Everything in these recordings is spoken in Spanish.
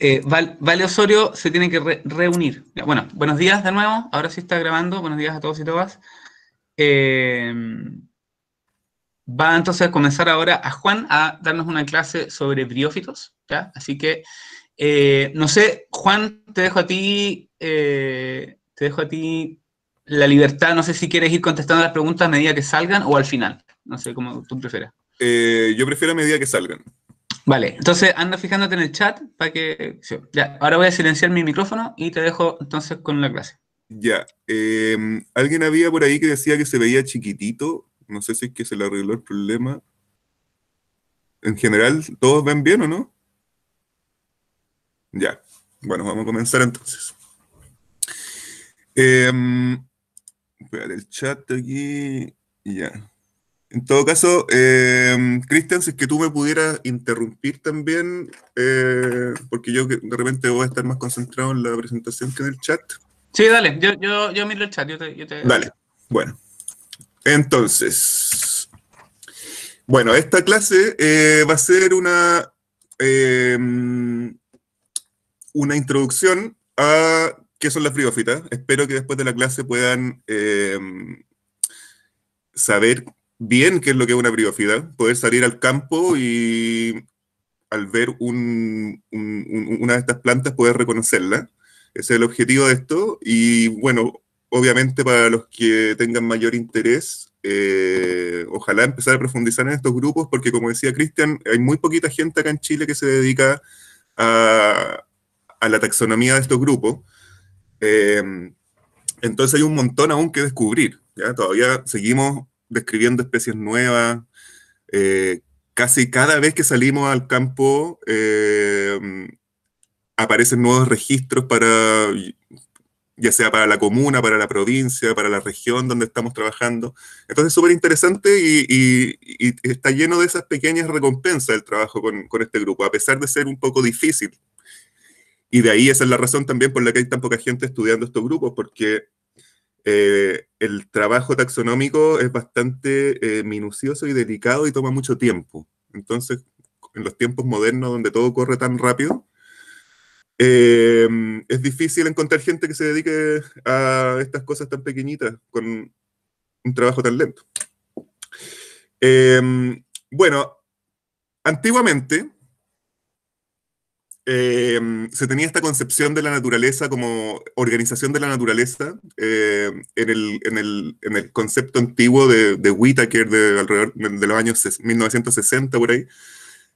Eh, vale Osorio se tiene que reunir. Bueno, buenos días de nuevo. Ahora sí está grabando. Buenos días a todos y todas. Eh, va entonces a comenzar ahora a Juan a darnos una clase sobre briófitos. Así que, eh, no sé, Juan, te dejo a ti, te dejo a ti la libertad. No sé si quieres ir contestando las preguntas a medida que salgan o al final. No sé, ¿cómo tú prefieras. yo prefiero a medida que salgan. Vale, entonces anda fijándote en el chat para que... ya, ahora voy a silenciar mi micrófono y te dejo entonces con la clase. Ya, em, alguien había por ahí que decía que se veía chiquitito, no sé si es que se le arregló el problema. En general, ¿todos ven bien o no? Ya, bueno, vamos a comenzar entonces. voy a ver el chat aquí, ya. En todo caso, em, Cristian, si es que tú me pudieras interrumpir también, eh, porque yo de repente voy a estar más concentrado en la presentación que en el chat. Sí, dale, yo, miro el chat, yo Dale, bueno. Entonces, bueno, esta clase eh, va a ser una, em, una introducción a qué son las frigofitas. Espero que después de la clase puedan em, saber bien qué es lo que es una privacidad, poder salir al campo y al ver una de estas plantas poder reconocerla. Ese es el objetivo de esto. Y bueno, obviamente para los que tengan mayor interés, eh, ojalá empezar a profundizar en estos grupos, porque como decía Cristian, hay muy poquita gente acá en Chile que se dedica a, la taxonomía de estos grupos. Eh, entonces hay un montón aún que descubrir. ¿ya? Todavía seguimos describiendo especies nuevas. Eh, casi cada vez que salimos al campo eh, aparecen nuevos registros para, ya sea para la comuna, para la provincia, para la región donde estamos trabajando. Entonces es súper interesante y, está lleno de esas pequeñas recompensas el trabajo con, con este grupo, a pesar de ser un poco difícil. Y de ahí esa es la razón también por la que hay tan poca gente estudiando estos grupos, porque eh, el trabajo taxonómico es bastante eh, minucioso y delicado y toma mucho tiempo. Entonces, en los tiempos modernos donde todo corre tan rápido, eh, es difícil encontrar gente que se dedique a estas cosas tan pequeñitas con un trabajo tan lento. bueno, antiguamente, Em, se tenía esta concepción de la naturaleza como organización de la naturaleza eh, en, el, concepto antiguo de, de Whitaker de alrededor de los años 1960 por ahí,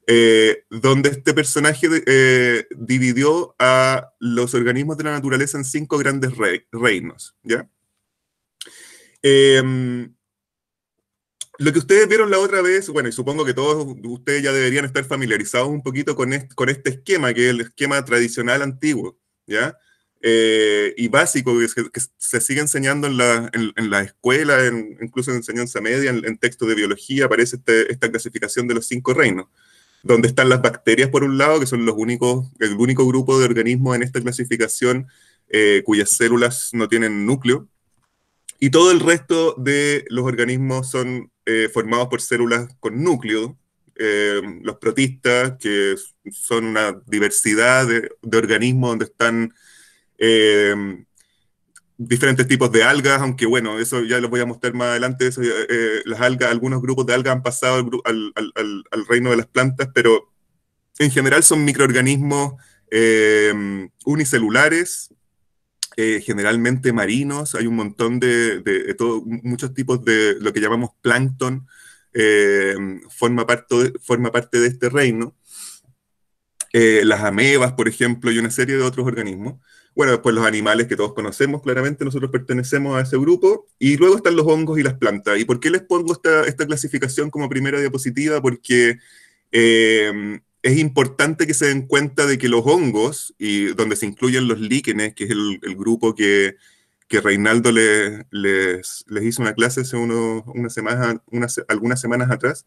eh, donde este personaje eh, dividió a los organismos de la naturaleza en cinco grandes reinos. ¿ya? Em, lo que ustedes vieron la otra vez, bueno, y supongo que todos ustedes ya deberían estar familiarizados un poquito con este, con este esquema, que es el esquema tradicional antiguo, ¿ya? Eh, y básico que se, sigue enseñando en la, en, la escuela, incluso en enseñanza media, en, textos de biología, aparece este, esta clasificación de los cinco reinos, donde están las bacterias por un lado, que son los únicos, el único grupo de organismos en esta clasificación eh, cuyas células no tienen núcleo, y todo el resto de los organismos son eh, formados por células con núcleo, eh, los protistas, que son una diversidad de, organismos donde están eh, diferentes tipos de algas, aunque bueno, eso ya lo voy a mostrar más adelante, las algas, algunos grupos de algas han pasado al, reino de las plantas, pero en general son microorganismos unicelulares eh, generalmente marinos, hay un montón de, de, muchos tipos de lo que llamamos plancton, eh, forma, parte, forma parte de este reino. Eh, las amebas, por ejemplo, y una serie de otros organismos. Bueno, después los animales que todos conocemos, claramente nosotros pertenecemos a ese grupo. Y luego están los hongos y las plantas. ¿Y por qué les pongo esta, esta clasificación como primera diapositiva? Porque es importante que se den cuenta de que los hongos, y donde se incluyen los líquenes, que es el, grupo que, que Reinaldo les, les, hizo una clase hace una semana, unas, algunas semanas atrás,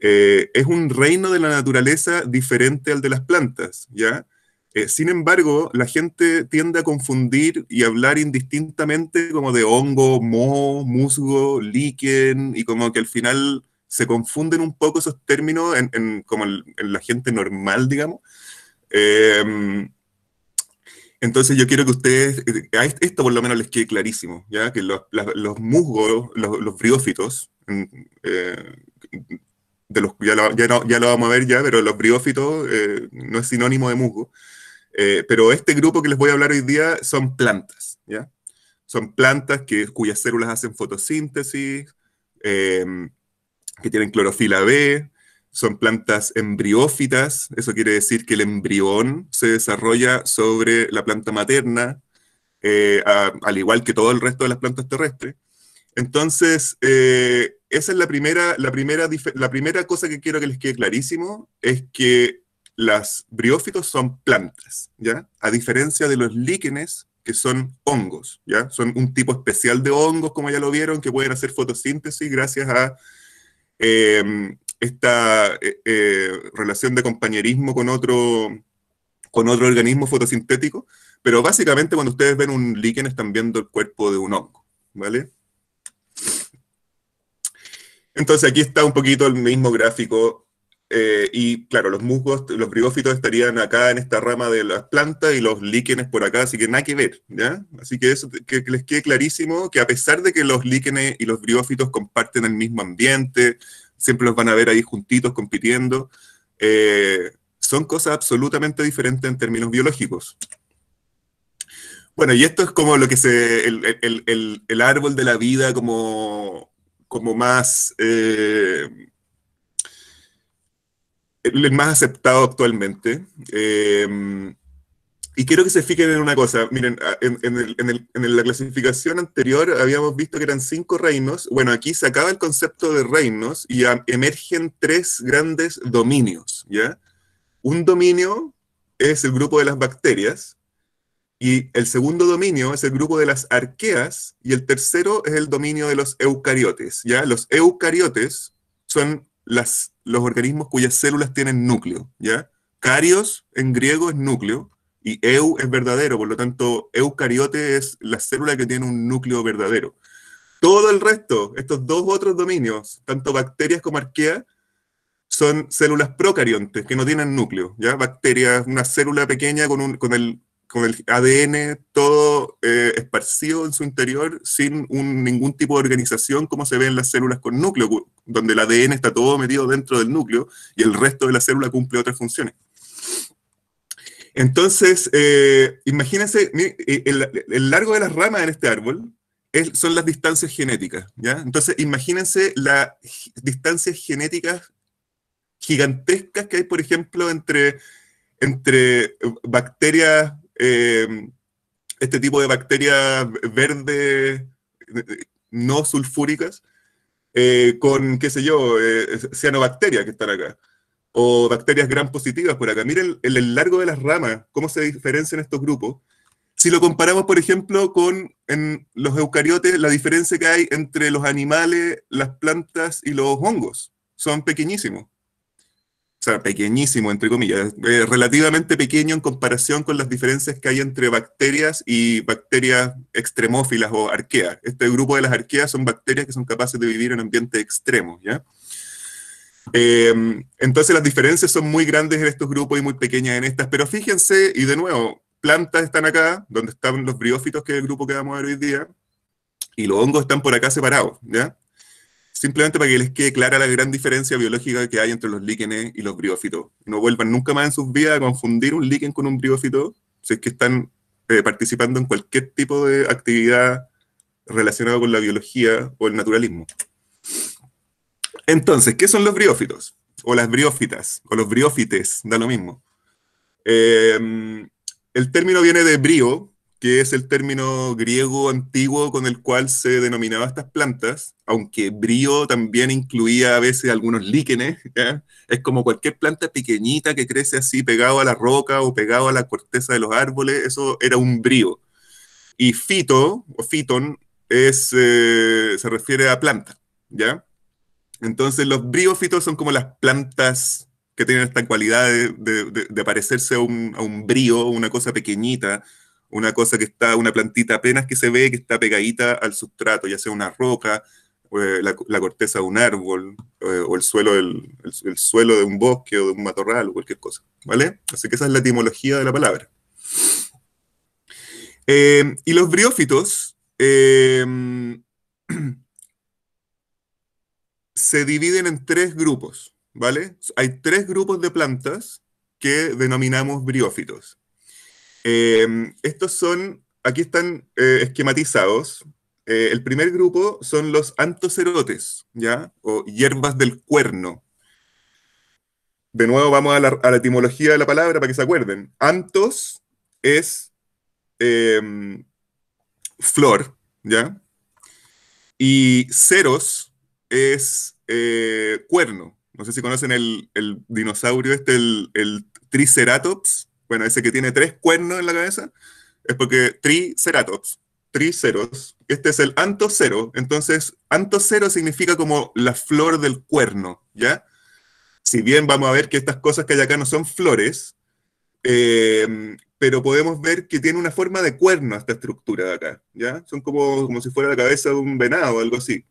eh, es un reino de la naturaleza diferente al de las plantas, ¿ya? Eh, sin embargo, la gente tiende a confundir y hablar indistintamente como de hongo, moho, musgo, líquen, y como que al final se confunden un poco esos términos en, como en, la gente normal, digamos. Em, entonces yo quiero que ustedes, eh, esto por lo menos les quede clarísimo, ¿ya? que los, musgos, los, briófitos, eh, ya, lo, vamos a ver ya, pero los briófitos eh, no es sinónimo de musgo, pero este grupo que les voy a hablar hoy día son plantas, ¿ya? Son plantas que, cuyas células hacen fotosíntesis, em, que tienen clorofila B, son plantas embriófitas, eso quiere decir que el embrión se desarrolla sobre la planta materna, eh, al igual que todo el resto de las plantas terrestres. Entonces, eh, esa es la primera, la, primera, la primera cosa que quiero que les quede clarísimo, es que las briófitos son plantas, ¿ya? A diferencia de los líquenes, que son hongos, ¿ya? Son un tipo especial de hongos, como ya lo vieron, que pueden hacer fotosíntesis gracias a Em, esta eh, eh, relación de compañerismo con otro, con otro organismo fotosintético, pero básicamente cuando ustedes ven un líquen están viendo el cuerpo de un hongo, ¿vale? Entonces aquí está un poquito el mismo gráfico eh, y claro, los musgos, los briófitos estarían acá en esta rama de las plantas y los líquenes por acá, así que nada que ver, ¿ya? Así que eso, que les quede clarísimo que a pesar de que los líquenes y los briófitos comparten el mismo ambiente, siempre los van a ver ahí juntitos compitiendo, eh, son cosas absolutamente diferentes en términos biológicos. Bueno, y esto es como lo que se, el, árbol de la vida como, como más... Eh, el más aceptado actualmente. Em, y quiero que se fijen en una cosa. Miren, en, en, el, en, el, en, la clasificación anterior habíamos visto que eran cinco reinos. Bueno, aquí se acaba el concepto de reinos y emergen tres grandes dominios. ¿ya? Un dominio es el grupo de las bacterias. Y el segundo dominio es el grupo de las arqueas y el tercero es el dominio de los eucariotes. ¿ya? Los eucariotes son las los organismos cuyas células tienen núcleo, ¿ya? Carios en griego es núcleo y eu es verdadero, por lo tanto, eucariote es la célula que tiene un núcleo verdadero. Todo el resto, estos dos otros dominios, tanto bacterias como arqueas, son células procariontes que no tienen núcleo, ¿ya? Bacterias, una célula pequeña con, un, con el con el ADN todo eh, esparcido en su interior sin ningún tipo de organización como se ve en las células con núcleo, donde el ADN está todo metido dentro del núcleo y el resto de la célula cumple otras funciones. Entonces, eh, imagínense, eh, el, largo de las ramas en este árbol son las distancias genéticas, ¿ya? Entonces, imagínense las distancias genéticas gigantescas que hay, por ejemplo, entre, entre bacterias eh, este tipo de bacterias verdes eh, no sulfúricas eh, con, qué sé yo, cianobacterias que están acá, o bacterias gran positivas por acá. Miren el, el, largo de las ramas, cómo se diferencian estos grupos. Si lo comparamos, por ejemplo, con en los eucariotes, la diferencia que hay entre los animales, las plantas y los hongos, son pequeñísimos sea, pequeñísimo, entre comillas, eh, relativamente pequeño en comparación con las diferencias que hay entre bacterias y bacterias extremófilas o arqueas. Este grupo de las arqueas son bacterias que son capaces de vivir en ambientes extremos, ¿ya? Em, entonces las diferencias son muy grandes en estos grupos y muy pequeñas en estas, pero fíjense, y de nuevo, plantas están acá, donde están los briófitos, que es el grupo que vamos a ver hoy día, y los hongos están por acá separados, ¿ya? Simplemente para que les quede clara la gran diferencia biológica que hay entre los líquenes y los briófitos. No vuelvan nunca más en sus vidas a confundir un líquen con un briófito, si es que están eh, participando en cualquier tipo de actividad relacionada con la biología o el naturalismo. Entonces, ¿qué son los briófitos? O las briófitas, o los briófites, da lo mismo. Eh, el término viene de brío, que es el término griego antiguo con el cual se denominaba estas plantas, aunque brío también incluía a veces algunos líquenes, es como cualquier planta pequeñita que crece así pegado a la roca o pegado a la corteza de los árboles, eso era un brío. Y fito o fiton es, eh, se refiere a planta, ¿ya? Entonces los fitos son como las plantas que tienen esta cualidad de, parecerse a un, a un brío, una cosa pequeñita, una cosa que está, una plantita apenas que se ve que está pegadita al sustrato, ya sea una roca, eh, la, corteza de un árbol, o eh, el suelo, el, suelo de un bosque o de un matorral o cualquier cosa, ¿vale? Así que esa es la etimología de la palabra. Eh, y los briófitos se dividen en tres grupos, ¿vale? Hay tres grupos de plantas que denominamos briófitos. Eh, estos son, aquí están eh, esquematizados. Eh, el primer grupo son los antocerotes, ¿ya? O hierbas del cuerno. De nuevo vamos a la, etimología de la palabra para que se acuerden. Antos es em, flor, ¿ya? Y ceros es cuerno. No sé si conocen el, dinosaurio este, el Triceratops bueno, ese que tiene tres cuernos en la cabeza, es porque Triceratops, Triceros, este es el Antocero, entonces Antocero significa como la flor del cuerno, ¿ya? Si bien vamos a ver que estas cosas que hay acá no son flores, eh, pero podemos ver que tiene una forma de cuerno esta estructura de acá, ¿ya? Son como, como si fuera la cabeza de un venado o algo así.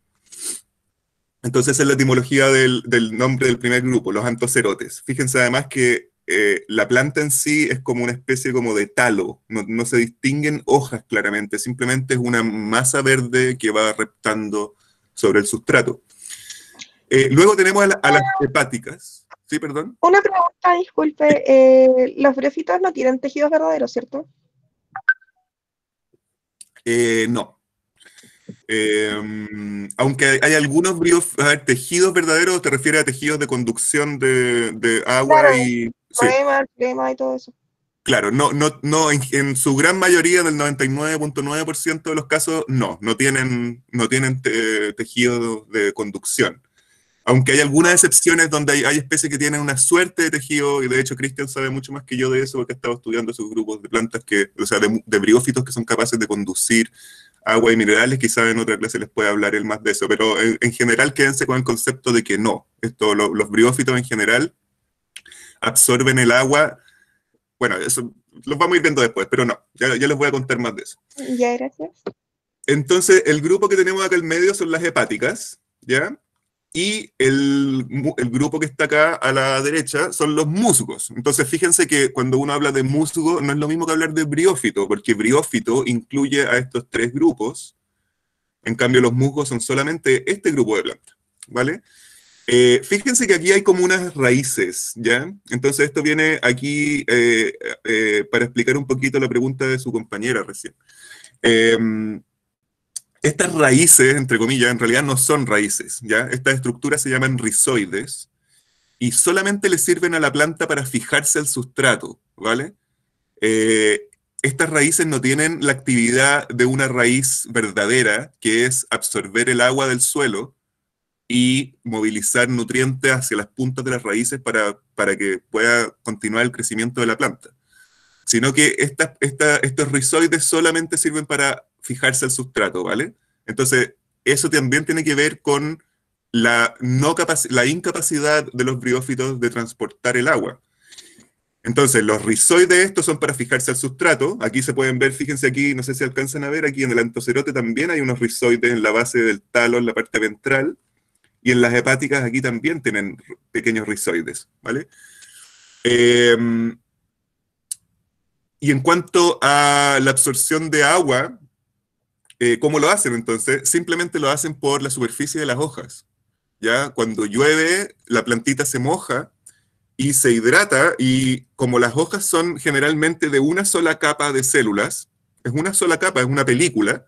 Entonces es la etimología del, del nombre del primer grupo, los antocerotes. Fíjense además que eh, la planta en sí es como una especie como de talo, no, se distinguen hojas claramente, simplemente es una masa verde que va reptando sobre el sustrato. Eh, luego tenemos a, las hepáticas. Sí, perdón. Una pregunta, disculpe. Eh, los no tienen tejidos verdaderos, ¿cierto? Eh, no. Em, aunque hay algunos briofitos, a ver, tejidos verdaderos, te refieres a tejidos de conducción de, agua y y todo eso. Claro, no, no, no en, su gran mayoría del 99.9% de los casos, no, no tienen, no tienen tejido de conducción. Aunque hay algunas excepciones donde hay, especies que tienen una suerte de tejido, y de hecho Cristian sabe mucho más que yo de eso porque ha estado estudiando esos grupos de plantas, que, o sea, de, de briófitos que son capaces de conducir agua y minerales, quizá en otra clase les pueda hablar él más de eso, pero en, general quédense con el concepto de que no, esto, los briófitos en general absorben el agua. Bueno, eso lo vamos a ir viendo después, pero no, ya, les voy a contar más de eso. Ya, gracias. Entonces, el grupo que tenemos acá en medio son las hepáticas, ¿ya? Y el, el, grupo que está acá a la derecha son los musgos. Entonces, fíjense que cuando uno habla de musgo, no es lo mismo que hablar de briófito, porque briófito incluye a estos tres grupos. En cambio, los musgos son solamente este grupo de plantas, ¿vale? Eh, fíjense que aquí hay como unas raíces, ¿ya? Entonces esto viene aquí eh, eh, para explicar un poquito la pregunta de su compañera recién. Em, estas raíces, entre comillas, en realidad no son raíces, ¿ya? Estas estructuras se llaman rizoides y solamente le sirven a la planta para fijarse al sustrato, ¿vale? estas raíces no tienen la actividad de una raíz verdadera, que es absorber el agua del suelo, y movilizar nutrientes hacia las puntas de las raíces para, para que pueda continuar el crecimiento de la planta. Sino que estos rizoides solamente sirven para fijarse al sustrato, ¿vale? Entonces, eso también tiene que ver con la, no la incapacidad de los briófitos de transportar el agua. Entonces, los rizoides estos son para fijarse al sustrato. Aquí se pueden ver, fíjense aquí, no sé si alcanzan a ver, aquí en el antocerote también hay unos rizoides en la base del talo, en la parte ventral. Y en las hepáticas aquí también tienen pequeños rizoides, ¿vale? Em, y en cuanto a la absorción de agua, eh, ¿cómo lo hacen entonces? Simplemente lo hacen por la superficie de las hojas. ¿ya? Cuando llueve, la plantita se moja y se hidrata y como las hojas son generalmente de una sola capa de células, es una sola capa, es una película,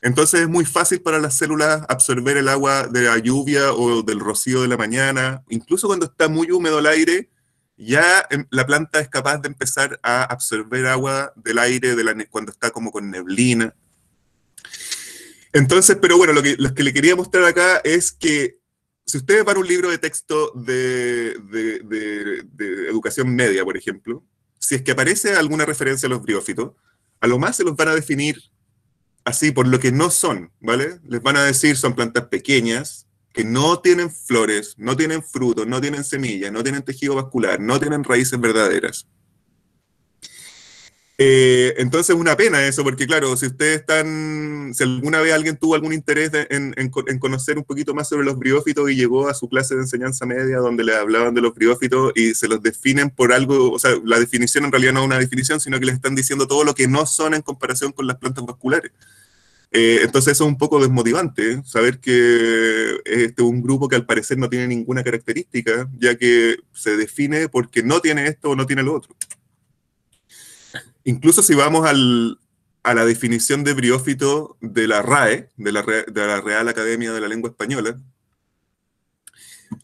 entonces es muy fácil para las células absorber el agua de la lluvia o del rocío de la mañana. Incluso cuando está muy húmedo el aire, ya em, la planta es capaz de empezar a absorber agua del aire de la, cuando está como con neblina. Entonces, pero bueno, lo que, le quería mostrar acá es que si ustedes van a un libro de texto de educación media, por ejemplo, si es que aparece alguna referencia a los briófitos, a lo más se los van a definir así por lo que no son, ¿vale? Les van a decir son plantas pequeñas, que no tienen flores, no tienen frutos, no tienen semillas, no tienen tejido vascular, no tienen raíces verdaderas. Eh, entonces es una pena eso, porque claro, si ustedes están, si alguna vez alguien tuvo algún interés en, conocer un poquito más sobre los briófitos y llegó a su clase de enseñanza media donde le hablaban de los briófitos y se los definen por algo, o sea, la definición en realidad no es una definición, sino que les están diciendo todo lo que no son en comparación con las plantas vasculares. Eh, entonces eso es un poco desmotivante, ¿eh? saber que este un grupo que al parecer no tiene ninguna característica, ya que se define porque no tiene esto o no tiene lo otro. Incluso si vamos a la definición de briófito de la RAE, de la, Real Academia de la Lengua Española,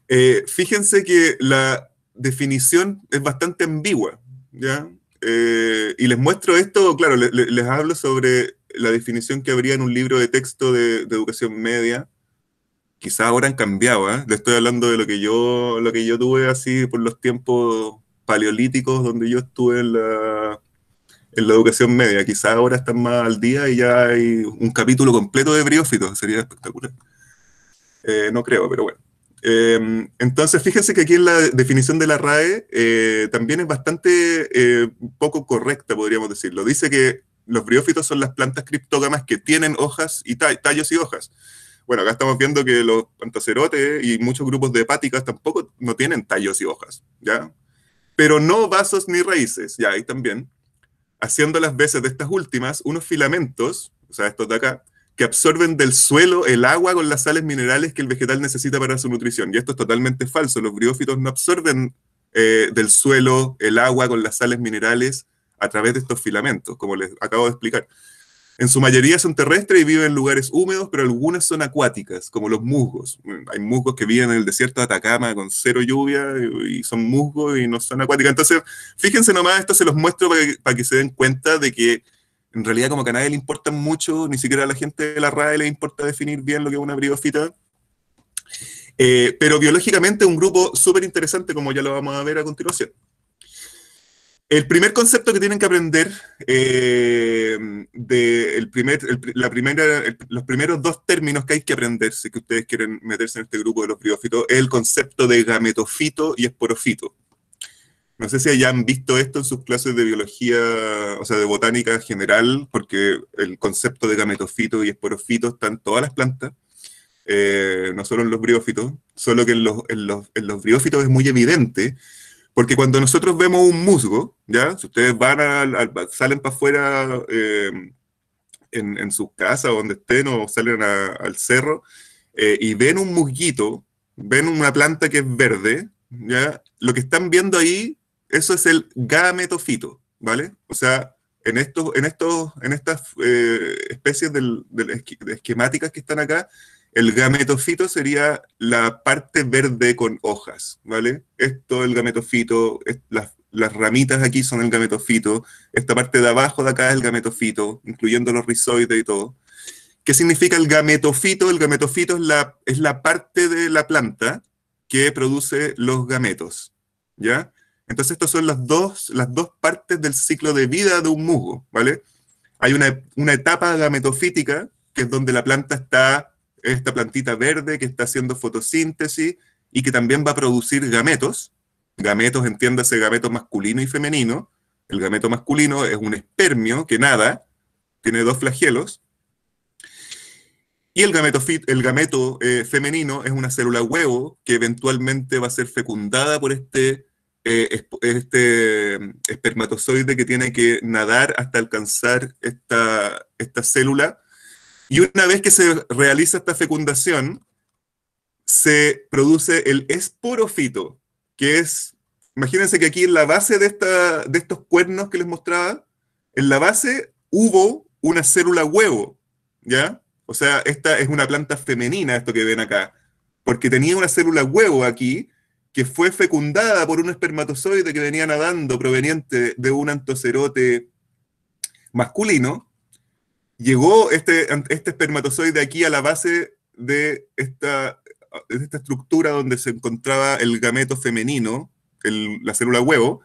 eh, fíjense que la definición es bastante ambigua, ¿ya? Eh, y les muestro esto, claro, les hablo sobre la definición que habría en un libro de texto de, educación media. quizás ahora han cambiado, les ¿eh? Le estoy hablando de lo que yo, lo que yo tuve así por los tiempos paleolíticos donde yo estuve en la en la educación media. Quizás ahora están más al día y ya hay un capítulo completo de briófitos, sería espectacular. Eh, no creo, pero bueno. Em, entonces, fíjense que aquí en la definición de la RAE eh, también es bastante eh, poco correcta, podríamos decirlo. Dice que los briófitos son las plantas criptógamas que tienen hojas y tallos y hojas. Bueno, acá estamos viendo que los pantacerotes y muchos grupos de hepáticas tampoco no tienen tallos y hojas, ¿ya? Pero no vasos ni raíces, ya, ahí también haciendo las veces de estas últimas, unos filamentos, o sea, estos de acá, que absorben del suelo el agua con las sales minerales que el vegetal necesita para su nutrición. Y esto es totalmente falso. Los briófitos no absorben eh, del suelo el agua con las sales minerales a través de estos filamentos, como les acabo de explicar. En su mayoría son terrestres y viven en lugares húmedos, pero algunas son acuáticas, como los musgos. Hay musgos que viven en el desierto de Atacama con cero lluvia y son musgos y no son acuáticas. Entonces, fíjense nomás, esto se los muestro para que, se den cuenta de que en realidad como que a le importan mucho, ni siquiera a la gente de la RAE le importa definir bien lo que es una briofita. Eh, pero biológicamente un grupo súper interesante, como ya lo vamos a ver a continuación. El primer concepto que tienen que aprender eh, la primera, los primeros dos términos que hay que aprender si que ustedes quieren meterse en este grupo de los briófitos es el concepto de gametofito y esporofito. No sé si hayan visto esto en sus clases de biología, o sea, de botánica general, porque el concepto de gametofito y esporofito está en todas las plantas, eh, no solo en los briófitos, solo que en los briófitos es muy evidente porque cuando nosotros vemos un musgo, ¿ya? Si ustedes van salen para afuera em, en, en sus casas o donde estén o salen al cerro eh, y ven un musguito, ven una planta que es verde, ¿ya? Lo que están viendo ahí, eso es el gametofito, ¿vale? O sea, en, estos, en, estos, en estas eh, especies del, esquemáticas que están acá, el gametofito sería la parte verde con hojas, ¿vale? Esto el gametofito, las, ramitas aquí son el gametofito, esta parte de abajo de acá es el gametofito, incluyendo los rizoides y todo. ¿Qué significa el gametofito? El gametofito es la, es la parte de la planta que produce los gametos, ¿ya? Entonces estas son las dos, las dos partes del ciclo de vida de un musgo, ¿vale? Hay una, una etapa gametofítica, que es donde la planta está esta plantita verde que está haciendo fotosíntesis y que también va a producir gametos. Gametos, entiéndase, gameto masculino y femenino. El gameto masculino es un espermio que nada, tiene dos flagelos. Y el gameto, el gameto eh, femenino es una célula huevo que eventualmente va a ser fecundada por este, eh, este mm, espermatozoide que tiene que nadar hasta alcanzar esta, esta célula y una vez que se realiza esta fecundación, se produce el esporofito, que es, imagínense que aquí en la base de, esta, de estos cuernos que les mostraba, en la base hubo una célula huevo, ¿ya? O sea, esta es una planta femenina, esto que ven acá, porque tenía una célula huevo aquí que fue fecundada por un espermatozoide que venía nadando proveniente de un antocerote masculino, llegó este, este espermatozoide aquí a la base de esta, esta estructura donde se encontraba el gameto femenino, la célula huevo,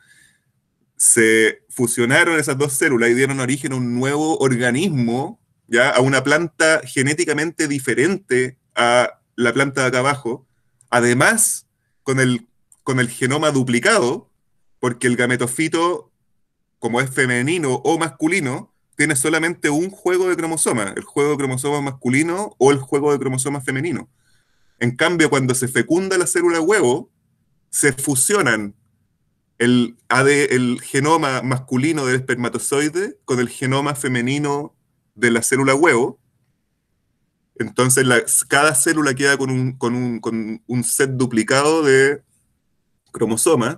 se fusionaron esas dos células y dieron origen a un nuevo organismo, ya a una planta genéticamente diferente a la planta de acá abajo, además con con el genoma duplicado, porque el gametofito, como es femenino o masculino, tiene solamente un juego de cromosomas, el juego de cromosomas masculino o el juego de cromosomas femenino. En cambio, cuando se fecunda la célula huevo, se fusionan el, el genoma masculino del espermatozoide con el genoma femenino de la célula huevo. Entonces, cada célula queda con un, con un set duplicado de cromosomas.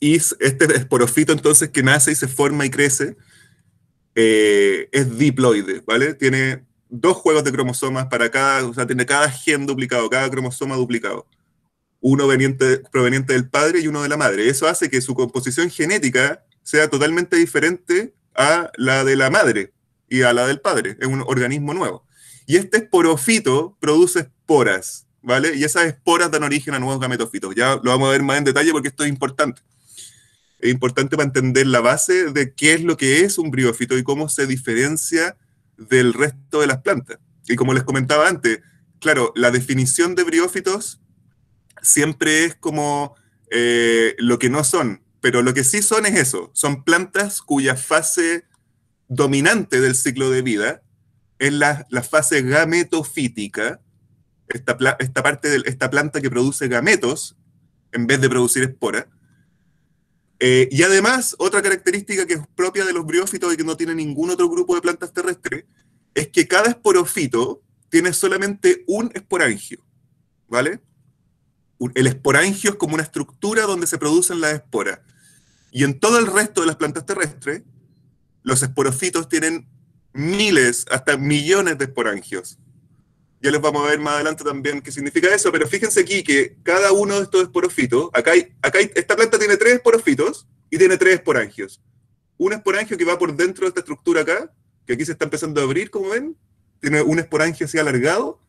Y este esporofito entonces que nace y se forma y crece, eh, es diploide, ¿vale? Tiene dos juegos de cromosomas para cada, o sea, tiene cada gen duplicado, cada cromosoma duplicado. Uno veniente, proveniente del padre y uno de la madre. Eso hace que su composición genética sea totalmente diferente a la de la madre y a la del padre. Es un organismo nuevo. Y este esporofito produce esporas, ¿vale? Y esas esporas dan origen a nuevos gametofitos. Ya lo vamos a ver más en detalle porque esto es importante es importante para entender la base de qué es lo que es un briófito y cómo se diferencia del resto de las plantas. Y como les comentaba antes, claro, la definición de briófitos siempre es como eh, lo que no son, pero lo que sí son es eso, son plantas cuya fase dominante del ciclo de vida es la, fase gametofítica, esta, esta parte de esta planta que produce gametos en vez de producir esporas, eh, y además, otra característica que es propia de los briófitos y que no tiene ningún otro grupo de plantas terrestres, es que cada esporofito tiene solamente un esporangio, ¿vale? El esporangio es como una estructura donde se producen las esporas. Y en todo el resto de las plantas terrestres, los esporofitos tienen miles, hasta millones de esporangios. Ya les vamos a ver más adelante también qué significa eso, pero fíjense aquí que cada uno de estos esporofitos, acá, hay, acá esta planta tiene tres esporofitos y tiene tres esporangios. Un esporangio que va por dentro de esta estructura acá, que aquí se está empezando a abrir, como ven, tiene un esporangio así alargado.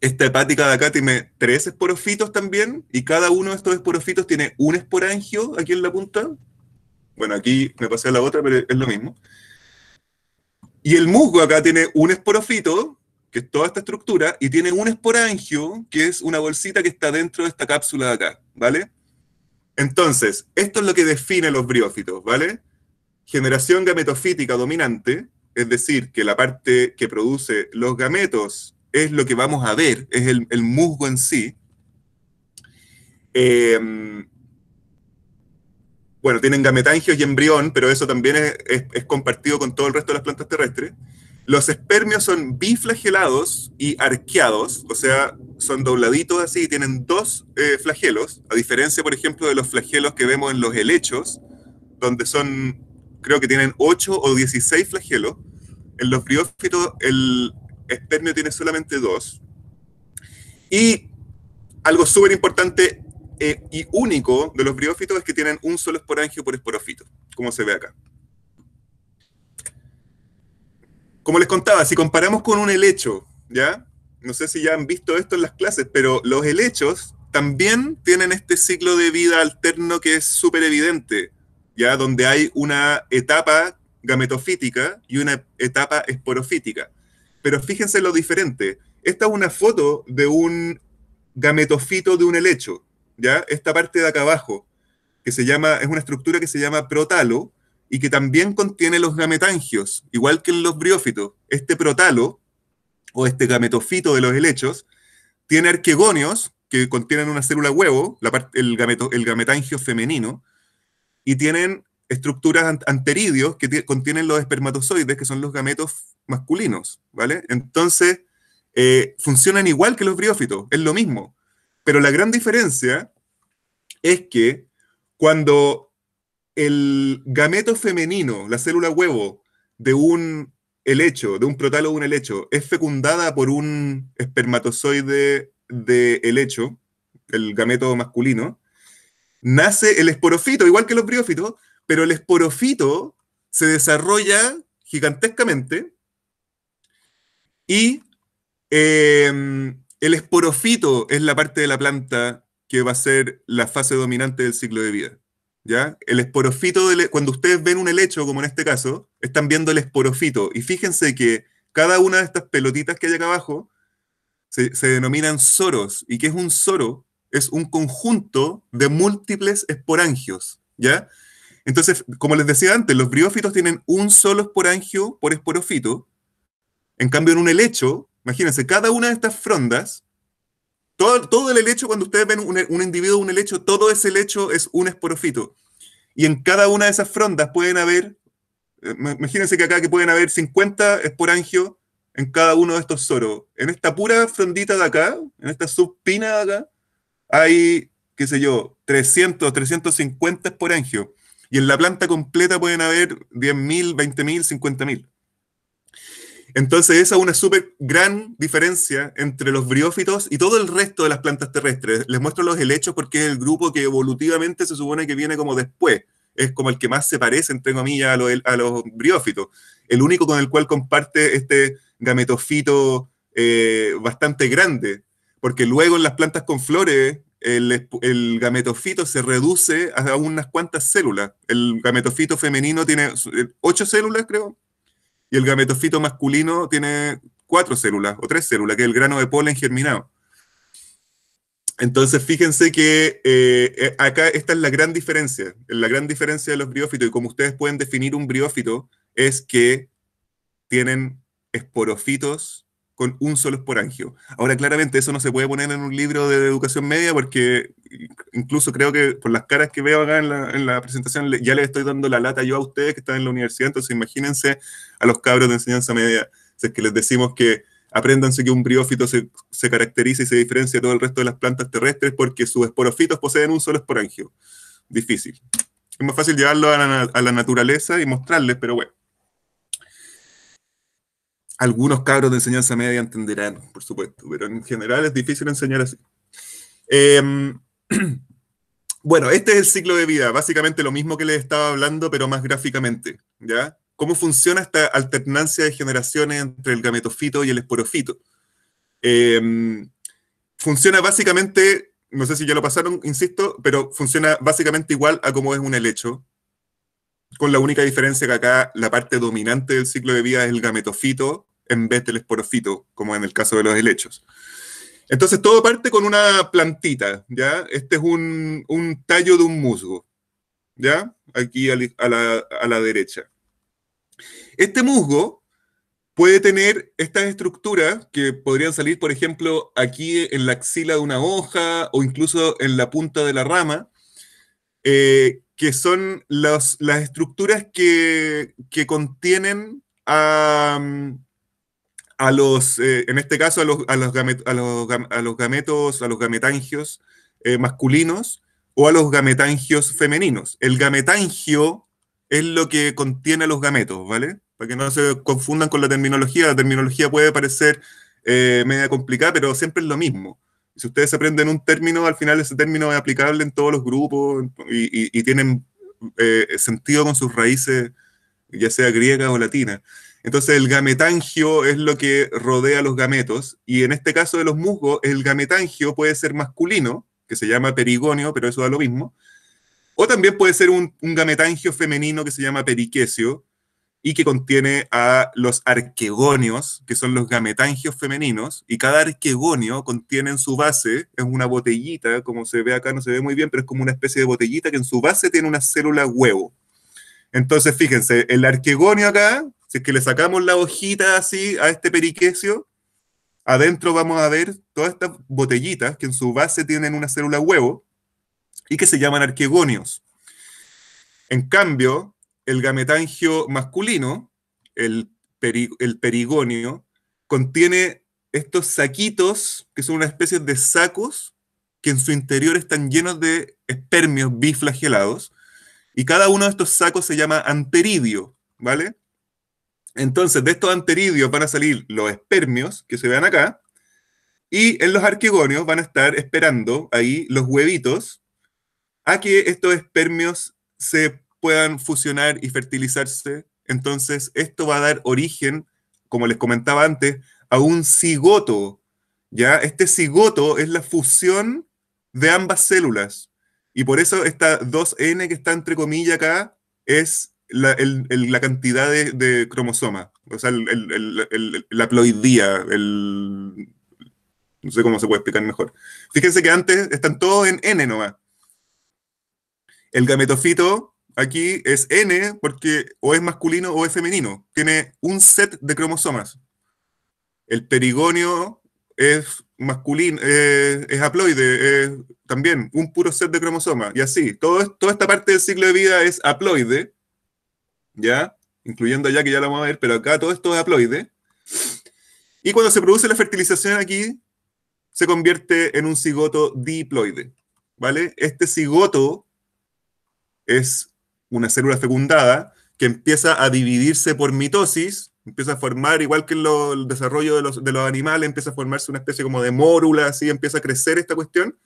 Esta hepática de acá tiene tres esporofitos también, y cada uno de estos esporofitos tiene un esporangio aquí en la punta. Bueno, aquí me pasé a la otra, pero es lo mismo. Y el musgo acá tiene un esporofito, que es toda esta estructura, y tiene un esporangio, que es una bolsita que está dentro de esta cápsula de acá, ¿vale? Entonces, esto es lo que define los briófitos, ¿vale? Generación gametofítica dominante, es decir, que la parte que produce los gametos es lo que vamos a ver, es el, musgo en sí. Em, bueno, tienen gametangios y embrión, pero eso también es compartido con todo el resto de las plantas terrestres. Los espermios son biflagelados y arqueados, o sea, son dobladitos así y tienen dos eh, flagelos, a diferencia, por ejemplo, de los flagelos que vemos en los helechos, donde son, creo que tienen 8 o 16 flagelos. En los briófitos el espermio tiene solamente dos. Y algo súper importante eh, y único de los briófitos es que tienen un solo esporangio por esporófito, como se ve acá. como les contaba, si comparamos con un helecho, ¿ya? No sé si ya han visto esto en las clases, pero los helechos también tienen este ciclo de vida alterno que es súper evidente, ¿ya? Donde hay una etapa gametofítica y una etapa esporofítica. Pero fíjense lo diferente. Esta es una foto de un gametofito de un helecho, ¿ya? Esta parte de acá abajo, que se llama, es una estructura que se llama protalo, y que también contiene los gametangios, igual que en los briófitos. Este protalo, o este gametofito de los helechos, tiene arquegonios, que contienen una célula huevo, la el, gametangio femenino, y tienen estructuras anteridios que contienen los espermatozoides, que son los gametos masculinos, ¿vale? Entonces, eh, funcionan igual que los briófitos, es lo mismo. Pero la gran diferencia es que cuando el gameto femenino, la célula huevo de un helecho, de un protalo de un helecho, es fecundada por un espermatozoide de helecho, el gameto masculino, nace el esporofito, igual que los briófitos, pero el esporofito se desarrolla gigantescamente y em, el esporofito es la parte de la planta que va a ser la fase dominante del ciclo de vida. ¿ya? El esporofito, e, cuando ustedes ven un helecho, como en este caso, están viendo el esporofito. Y fíjense que cada una de estas pelotitas que hay acá abajo se, denominan soros. ¿Y qué es un soro? Es un conjunto de múltiples esporangios, ¿ya? Entonces, como les decía antes, los briófitos tienen un solo esporangio por esporofito. En cambio, en un helecho, imagínense, cada una de estas frondas todo, el helecho, cuando ustedes ven un, individuo, un helecho, todo ese helecho es un esporofito. Y en cada una de esas frondas pueden haber, eh, imagínense que acá que pueden haber 50 esporangios en cada uno de estos soros. En esta pura frondita de acá, en esta subpina de acá, hay, qué sé yo, 300, 350 esporangios. Y en la planta completa pueden haber 10.000, 20.000, 50.000. Entonces esa es una súper gran diferencia entre los briófitos y todo el resto de las plantas terrestres. Les muestro los helechos porque es el grupo que evolutivamente se supone que viene como después. Es como el que más se parece, entre comillas, a los, a los briófitos. El único con el cual comparte este gametofito eh, bastante grande. Porque luego en las plantas con flores, el, gametofito se reduce a unas cuantas células. El gametofito femenino tiene eh, ocho células, creo, y el gametofito masculino tiene cuatro células o tres células, que es el grano de polen germinado. Entonces, fíjense que eh, eh, acá esta es la gran diferencia, la gran diferencia de los briófitos, y como ustedes pueden definir un briófito, es que tienen esporofitos con un solo esporangio. Ahora, claramente, eso no se puede poner en un libro de educación media porque incluso creo que por las caras que veo acá en la, presentación ya les estoy dando la lata yo a ustedes que están en la universidad, entonces imagínense a los cabros de enseñanza media, que les decimos que apréndanse que un briófito se, caracteriza y se diferencia de todo el resto de las plantas terrestres porque sus esporofitos poseen un solo esporangio. Difícil. Es más fácil llevarlo a la, a la naturaleza y mostrarles, pero bueno. Algunos cabros de enseñanza media entenderán, por supuesto, pero en general es difícil enseñar así. Em, bueno, este es el ciclo de vida, básicamente lo mismo que les estaba hablando, pero más gráficamente, ¿ya? ¿Cómo funciona esta alternancia de generaciones entre el gametofito y el esporofito? Em, funciona básicamente, no sé si ya lo pasaron, insisto, pero funciona básicamente igual a cómo es un helecho, con la única diferencia que acá la parte dominante del ciclo de vida es el gametofito en vez del esporofito, como en el caso de los helechos. Entonces todo parte con una plantita, ¿ya? Este es un, tallo de un musgo, ¿ya? Aquí a la, a la derecha. Este musgo puede tener estas estructuras que podrían salir, por ejemplo, aquí en la axila de una hoja o incluso en la punta de la rama, eh, que son las estructuras que, contienen a, mm, a los, eh, en este caso, a los, gametos, a los gametangios eh, masculinos o a los gametangios femeninos. El gametangio es lo que contiene a los gametos, ¿vale? Para que no se confundan con la terminología. La terminología puede parecer eh, media complicada, pero siempre es lo mismo. Si ustedes aprenden un término, al final ese término es aplicable en todos los grupos y, tienen eh, sentido con sus raíces, ya sea griega o latina. Entonces el gametangio es lo que rodea los gametos y en este caso de los musgos el gametangio puede ser masculino, que se llama perigonio, pero eso da lo mismo, o también puede ser un, un gametangio femenino que se llama periquesio, y que contiene a los arquegonios, que son los gametangios femeninos, y cada arquegonio contiene en su base, es una botellita, como se ve acá, no se ve muy bien, pero es como una especie de botellita que en su base tiene una célula huevo. Entonces, fíjense, el arquegonio acá, si es que le sacamos la hojita así a este periquecio, adentro vamos a ver todas estas botellitas que en su base tienen una célula huevo y que se llaman arquegonios. En cambio, el gametangio masculino, el, perigonio, contiene estos saquitos, que son una especie de sacos, que en su interior están llenos de espermios biflagelados, y cada uno de estos sacos se llama anteridio, ¿vale? Entonces, de estos anteridios van a salir los espermios, que se vean acá, y en los arquigonios van a estar esperando ahí los huevitos a que estos espermios se puedan fusionar y fertilizarse. Entonces, esto va a dar origen, como les comentaba antes, a un cigoto. ¿ya? Este cigoto es la fusión de ambas células. Y por eso esta 2N que está entre comillas acá es la, cantidad de, cromosomas cromosoma, o sea, la ploidía, No sé cómo se puede explicar mejor. Fíjense que antes están todos en N nomás. El gametofito aquí es N porque o es masculino o es femenino. Tiene un set de cromosomas. El perigonio es masculino, es haploide, también un puro set de cromosomas. Y así, toda esta parte del ciclo de vida es haploide, ¿ya? Incluyendo allá que ya lo vamos a ver, pero acá todo esto es haploide. Y cuando se produce la fertilización aquí, se convierte en un cigoto diploide, ¿vale? Este cigoto es una célula fecundada que empieza a dividirse por mitosis, empieza a formar, igual que en el desarrollo de los, animales, empieza a formarse una especie como de mórula, así empieza a crecer esta cuestión,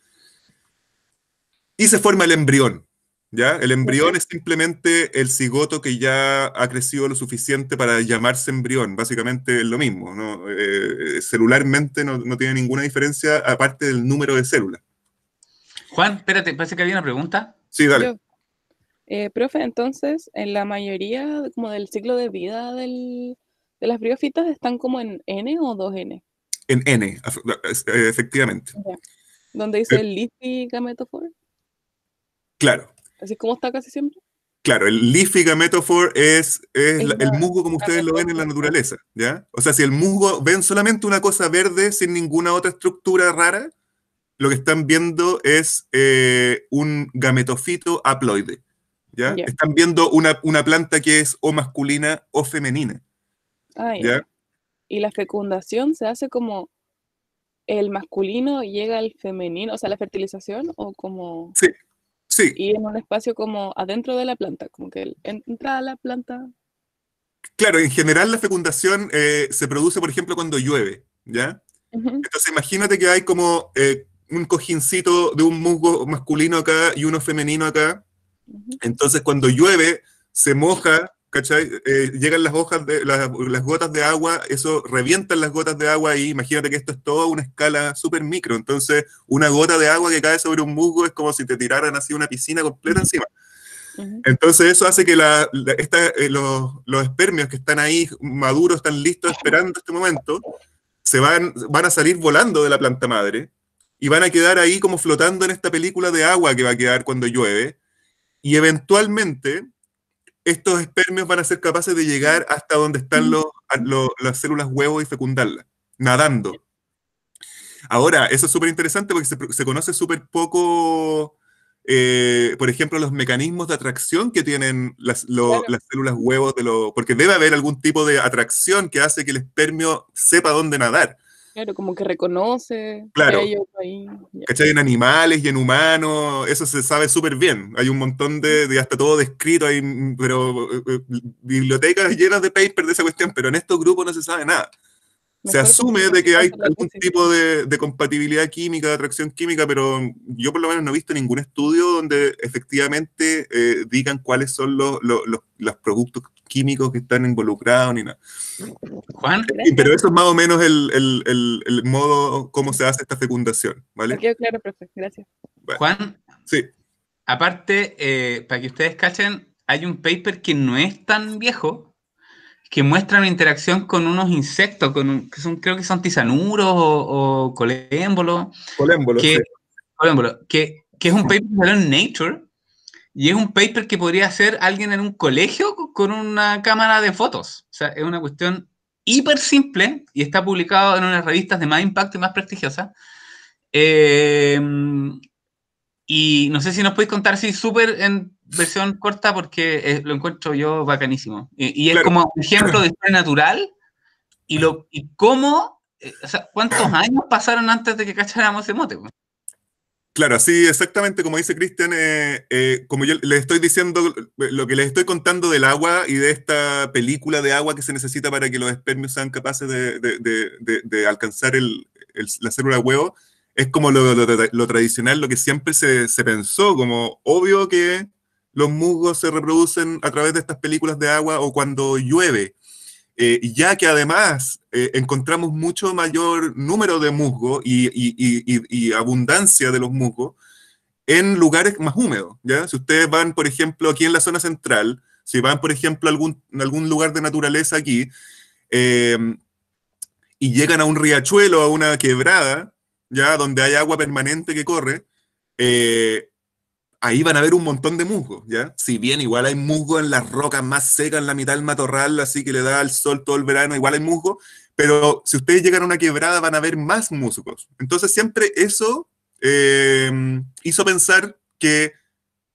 y se forma el embrión. ¿Ya? El embrión es simplemente el cigoto que ya ha crecido lo suficiente para llamarse embrión. Básicamente es lo mismo. ¿no? Eh, celularmente no, tiene ninguna diferencia aparte del número de células. Juan, espérate, parece que había una pregunta. Sí, dale. Eh, profe, entonces, en la mayoría como del ciclo de vida de las briofitas están como en N o 2N. En N, eh, eh, efectivamente. Donde dice el Claro. Así como está casi siempre. Claro, el leafy gametophore es, el musgo como ustedes lo ven en la naturaleza, ¿ya? O sea, si el musgo ven solamente una cosa verde sin ninguna otra estructura rara, lo que están viendo es un gametofito haploide ¿ya? Están viendo una, planta que es o masculina o femenina. Ah, y la fecundación se hace como el masculino llega al femenino, o sea, la fertilización o como... Sí, sí. Y en un espacio como adentro de la planta, como que entra a la planta. Claro, en general la fecundación eh, se produce, por ejemplo, cuando llueve, ¿ya? Entonces imagínate que hay como eh, un cojincito de un musgo masculino acá y uno femenino acá, entonces cuando llueve, se moja, eh, llegan las hojas, de, las, gotas de agua, eso revientan las gotas de agua y imagínate que esto es toda una escala súper micro. Entonces una gota de agua que cae sobre un musgo es como si te tiraran así una piscina completa encima. Entonces eso hace que eh, los, espermios que están ahí maduros, están listos, esperando este momento, se van, van a salir volando de la planta madre y van a quedar ahí como flotando en esta película de agua que va a quedar cuando llueve. Y eventualmente estos espermios van a ser capaces de llegar hasta donde están mm. los, las células huevos y fecundarlas, nadando. Ahora, eso es súper interesante porque se, conoce súper poco, eh, por ejemplo, los mecanismos de atracción que tienen las, las células huevos, de lo, porque debe haber algún tipo de atracción que hace que el espermio sepa dónde nadar como que reconoce. Claro. ahí. En animales y en humanos, eso se sabe súper bien. Hay un montón de, hasta todo descrito, hay mm, pero, eh, eh, bibliotecas llenas de papers de esa cuestión, pero en estos grupos no se sabe nada. se asume de que hay algún tipo de, compatibilidad química, de atracción química, pero yo por lo menos no he visto ningún estudio donde efectivamente eh, digan cuáles son los, los, los, los productos químicos que están involucrados ni nada. Juan. Pero eso es más o menos el, el, el, modo cómo se hace esta fecundación, ¿vale? claro, gracias. Juan. Sí. Aparte, eh, para que ustedes cachen, hay un paper que no es tan viejo, que muestra una interacción con unos insectos, con que son, creo que son tisanuros o, o colémbolos. que, que, que, es un paper que en Nature, y es un paper que podría hacer alguien en un colegio con una cámara de fotos. O sea, es una cuestión hiper simple y está publicado en unas revistas de más impacto y más prestigiosa. Em, y no sé si nos podéis contar sí, súper en versión corta porque eh, lo encuentro yo bacanísimo. Y, es como un ejemplo de historia natural y, lo, y cómo, eh, o sea, cuántos años pasaron antes de que cacháramos ese mote. Claro, sí, exactamente como dice Cristian, eh, eh, como yo les estoy diciendo, eh, lo que les estoy contando del agua y de esta película de agua que se necesita para que los espermios sean capaces de, alcanzar la célula huevo, es como lo, lo tradicional, lo que siempre se, pensó, como obvio que los musgos se reproducen a través de estas películas de agua o cuando llueve, eh, ya que además eh, encontramos mucho mayor número de musgo y, abundancia de los musgos en lugares más húmedos. ¿ya? Si ustedes van, por ejemplo, aquí en la zona central, si van, por ejemplo, a algún, lugar de naturaleza aquí em, y llegan a un riachuelo, a una quebrada, ¿ya? donde hay agua permanente que corre, eh, ahí van a ver un montón de musgo, ¿ya? Si bien igual hay musgo en las rocas más secas, en la mitad del matorral, así que le da al sol todo el verano, igual hay musgo, pero si ustedes llegan a una quebrada van a ver más musgos. Entonces siempre eso eh, hizo pensar que,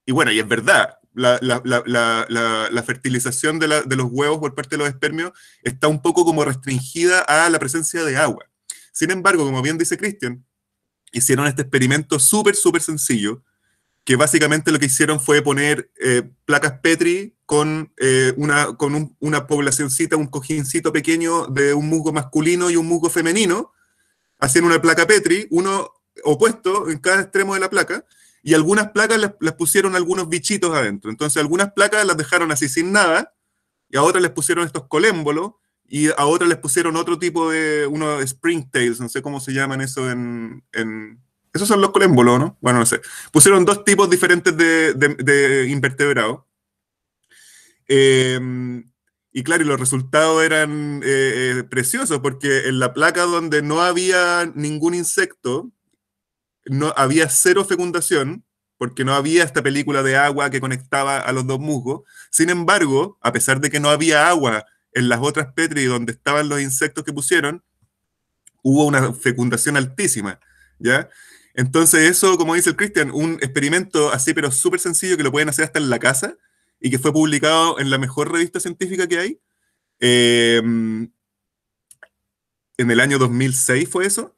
y bueno, y es verdad, la, fertilización de, de los huevos por parte de los espermios está un poco como restringida a la presencia de agua. Sin embargo, como bien dice Christian, hicieron este experimento súper, súper sencillo, que básicamente lo que hicieron fue poner eh, placas Petri con, eh, una, con un, una poblacioncita, un cojincito pequeño de un musgo masculino y un musgo femenino, haciendo una placa Petri, uno opuesto en cada extremo de la placa, y algunas placas les pusieron algunos bichitos adentro. Entonces algunas placas las dejaron así sin nada, y a otras les pusieron estos colémbolos, y a otras les pusieron otro tipo de, uno, springtails, no sé cómo se llaman eso en esos son los colémbolos, ¿no? Bueno, no sé. Pusieron dos tipos diferentes de, invertebrados. Em, y claro, los resultados eran eh, eh, preciosos porque en la placa donde no había ningún insecto, no había cero fecundación, porque no había esta película de agua que conectaba a los dos musgos. Sin embargo, a pesar de que no había agua en las otras Petri donde estaban los insectos que pusieron, hubo una fecundación altísima, ¿ya? Entonces eso, como dice el Christian, un experimento así pero súper sencillo que lo pueden hacer hasta en la casa y que fue publicado en la mejor revista científica que hay. Eh, en el año 2006 fue eso.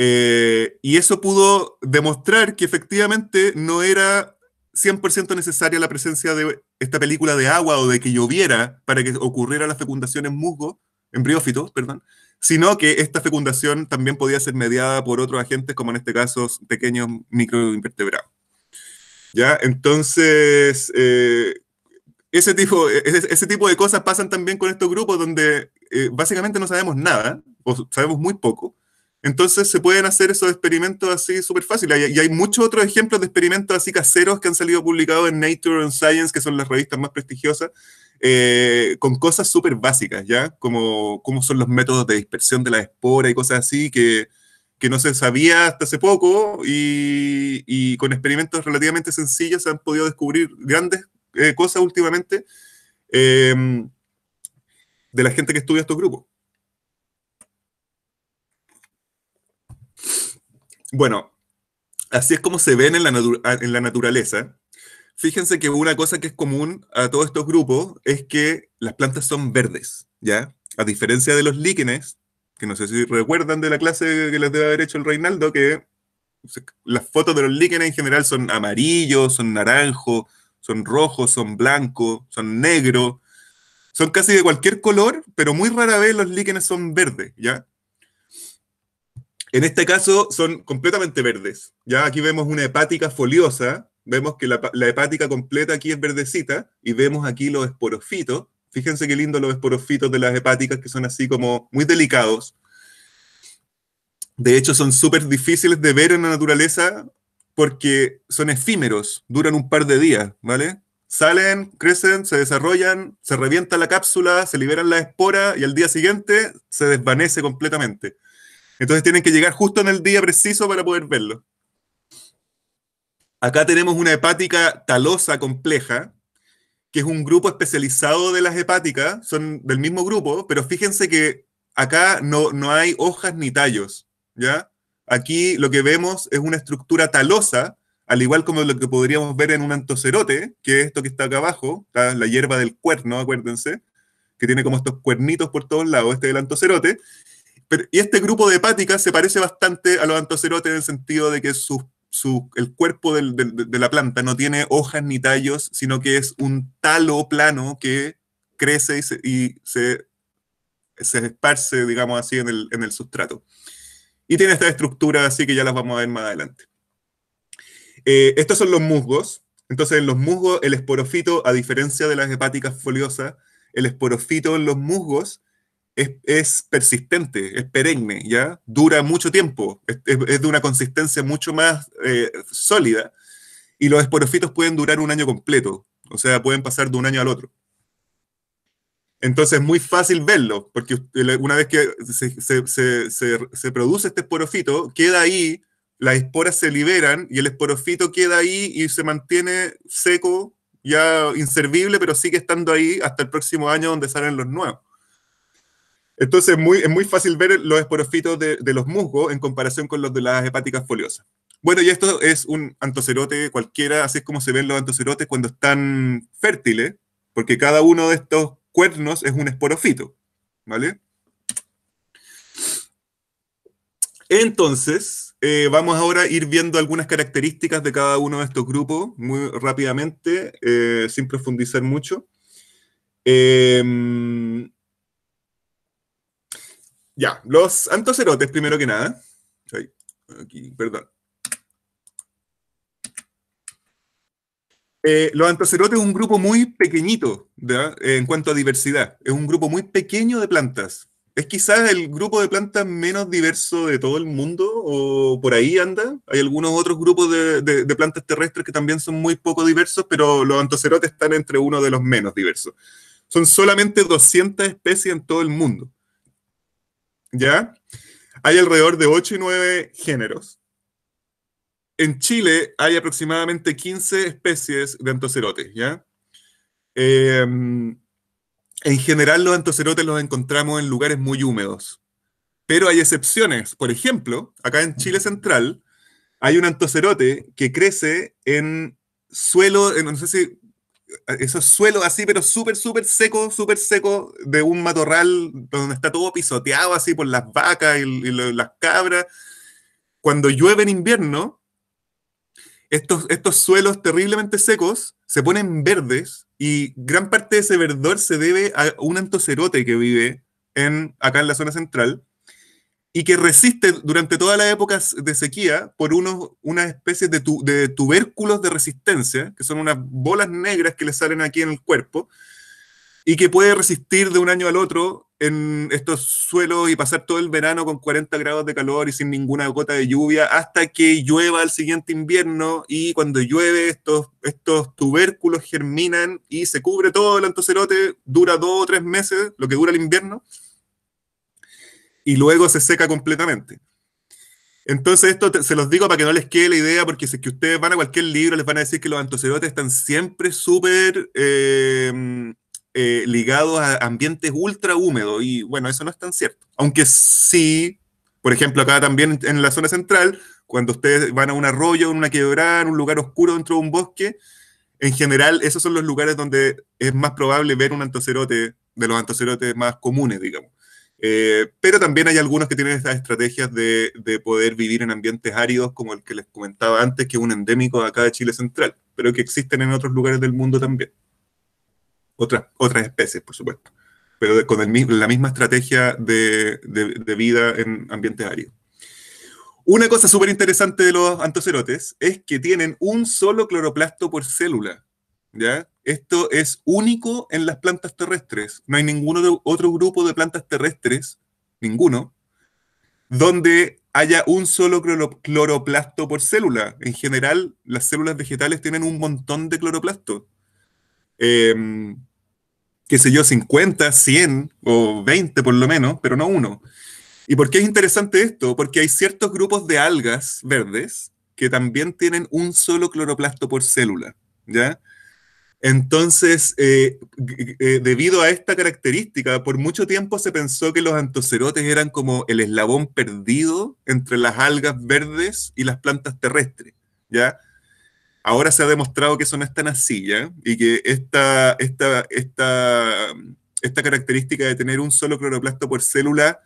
Eh, y eso pudo demostrar que efectivamente no era 100% necesaria la presencia de esta película de agua o de que lloviera para que ocurriera la fecundación en musgo, en briófitos, perdón, sino que esta fecundación también podía ser mediada por otros agentes, como en este caso pequeños microinvertebrados. ¿Ya? Entonces, eh, ese, tipo, e-, e-, ese, tipo de cosas pasan también con estos grupos donde eh, básicamente no sabemos nada, o sabemos muy poco. Entonces se pueden hacer esos experimentos así súper fáciles. Y hay muchos otros ejemplos de experimentos así caseros que han salido publicados en Nature and Science, que son las revistas más prestigiosas, eh, con cosas súper básicas, ¿ya? Como cómo son los métodos de dispersión de la espora y cosas así que, que no se sabía hasta hace poco y, con experimentos relativamente sencillos se han podido descubrir grandes eh, cosas últimamente em, de la gente que estudia estos grupos. Bueno, así es como se ven en la, en la naturaleza Fíjense que una cosa que es común a todos estos grupos es que las plantas son verdes, ¿ya? A diferencia de los líquenes, que no sé si recuerdan de la clase que les debe haber hecho el Reinaldo, que las fotos de los líquenes en general son amarillos, son naranjos, son rojos, son blancos, son negros, son casi de cualquier color, pero muy rara vez los líquenes son verdes, ¿ya? En este caso son completamente verdes, ¿ya? Aquí vemos una hepática foliosa, Vemos que la, hepática completa aquí es verdecita y vemos aquí los esporofitos. Fíjense qué lindo los esporofitos de las hepáticas que son así como muy delicados. De hecho, son súper difíciles de ver en la naturaleza porque son efímeros, duran un par de días, ¿vale? Salen, crecen, se desarrollan, se revienta la cápsula, se liberan la espora y al día siguiente se desvanece completamente. Entonces tienen que llegar justo en el día preciso para poder verlo. Acá tenemos una hepática talosa compleja, que es un grupo especializado de las hepáticas, son del mismo grupo, pero fíjense que acá no, no hay hojas ni tallos, ¿ya? Aquí lo que vemos es una estructura talosa, al igual como lo que podríamos ver en un antocerote, que es esto que está acá abajo, la hierba del cuerno, acuérdense, que tiene como estos cuernitos por todos lados, este del antocerote. y este grupo de hepáticas se parece bastante a los antocerotes en el sentido de que sus el cuerpo de la planta no tiene hojas ni tallos, sino que es un talo plano que crece y se, esparce, digamos así, en el, sustrato. Y tiene esta estructura así que ya las vamos a ver más adelante. Eh, estos son los musgos. Entonces, en los musgos, el esporofito, a diferencia de las hepáticas foliosas, el esporofito en los musgos es, persistente, es perenne, ¿ya? Dura mucho tiempo, es, de una consistencia mucho más eh, sólida. Y los esporofitos pueden durar un año completo, o sea, pueden pasar de un año al otro. Entonces es muy fácil verlo, porque eh, una vez que se, se, produce este esporofito, queda ahí, las esporas se liberan y el esporofito queda ahí y se mantiene seco, ya inservible, pero sigue estando ahí hasta el próximo año donde salen los nuevos. Entonces muy, es muy fácil ver los esporofitos de, los musgos en comparación con los de las hepáticas foliosas. Bueno, y esto es un antocerote cualquiera, así es como se ven los antocerotes cuando están fértiles, porque cada uno de estos cuernos es un esporofito, ¿vale? Entonces, eh, vamos ahora a ir viendo algunas características de cada uno de estos grupos muy rápidamente, eh, sin profundizar mucho. Eh, ya, los antocerotes primero que nada. perdón. Eh, los antocerotes es un grupo muy pequeñito eh, en cuanto a diversidad. Es un grupo muy pequeño de plantas. Es quizás el grupo de plantas menos diverso de todo el mundo o por ahí anda. Hay algunos otros grupos de, de plantas terrestres que también son muy poco diversos, pero los antocerotes están entre uno de los menos diversos. Son solamente 200 especies en todo el mundo. ¿ya? Hay alrededor de 8 y 9 géneros. En Chile hay aproximadamente 15 especies de antocerotes, ¿ya? Em, en general los antocerotes los encontramos en lugares muy húmedos, pero hay excepciones. Por ejemplo, acá en Chile Central hay un antocerote que crece en suelo, no sé si esos suelos así, pero súper, súper seco, súper seco, de un matorral donde está todo pisoteado así por las vacas y, las cabras. Cuando llueve en invierno, estos, estos suelos terriblemente secos se ponen verdes y gran parte de ese verdor se debe a un antocerote que vive en, acá en la zona central, y que resiste durante toda la época de sequía por unos, unas especies de, tubérculos de resistencia, que son unas bolas negras que le salen aquí en el cuerpo, y que puede resistir de un año al otro en estos suelos y pasar todo el verano con 40 grados de calor y sin ninguna gota de lluvia, hasta que llueva el siguiente invierno, y cuando llueve estos, estos tubérculos germinan y se cubre todo el antocerote, dura dos o tres meses, lo que dura el invierno, y luego se seca completamente. Entonces, esto se los digo para que no les quede la idea, porque si es que ustedes van a cualquier libro, les van a decir que los antocerotes están siempre súper eh, eh, ligados a ambientes ultra húmedos. Y bueno, eso no es tan cierto. Aunque sí, por ejemplo, acá también en la zona central, cuando ustedes van a un arroyo, en una quebrada, en un lugar oscuro dentro de un bosque, en general, esos son los lugares donde es más probable ver un antocerote, de los antocerotes más comunes, digamos. Eh, pero también hay algunos que tienen estas estrategias de, poder vivir en ambientes áridos, como el que les comentaba antes, que es un endémico acá de Chile Central, pero que existen en otros lugares del mundo también. Otras, especies, por supuesto, pero con la misma estrategia de, de vida en ambientes áridos. Una cosa súper interesante de los antocerotes es que tienen un solo cloroplasto por célula, ¿ya? Esto es único en las plantas terrestres. No hay ningún otro grupo de plantas terrestres, ninguno, donde haya un solo cloroplasto por célula. En general, las células vegetales tienen un montón de cloroplasto. Eh, em, qué sé yo, 50, 100 o 20 por lo menos, pero no uno. ¿Y por qué es interesante esto? Porque hay ciertos grupos de algas verdes que también tienen un solo cloroplasto por célula, ¿ya? Entonces, eh, eh, debido a esta característica, por mucho tiempo se pensó que los antocerotes eran como el eslabón perdido entre las algas verdes y las plantas terrestres, ¿ya? Ahora se ha demostrado que eso no es tan así, ¿ya? Y que esta, esta característica de tener un solo cloroplasto por célula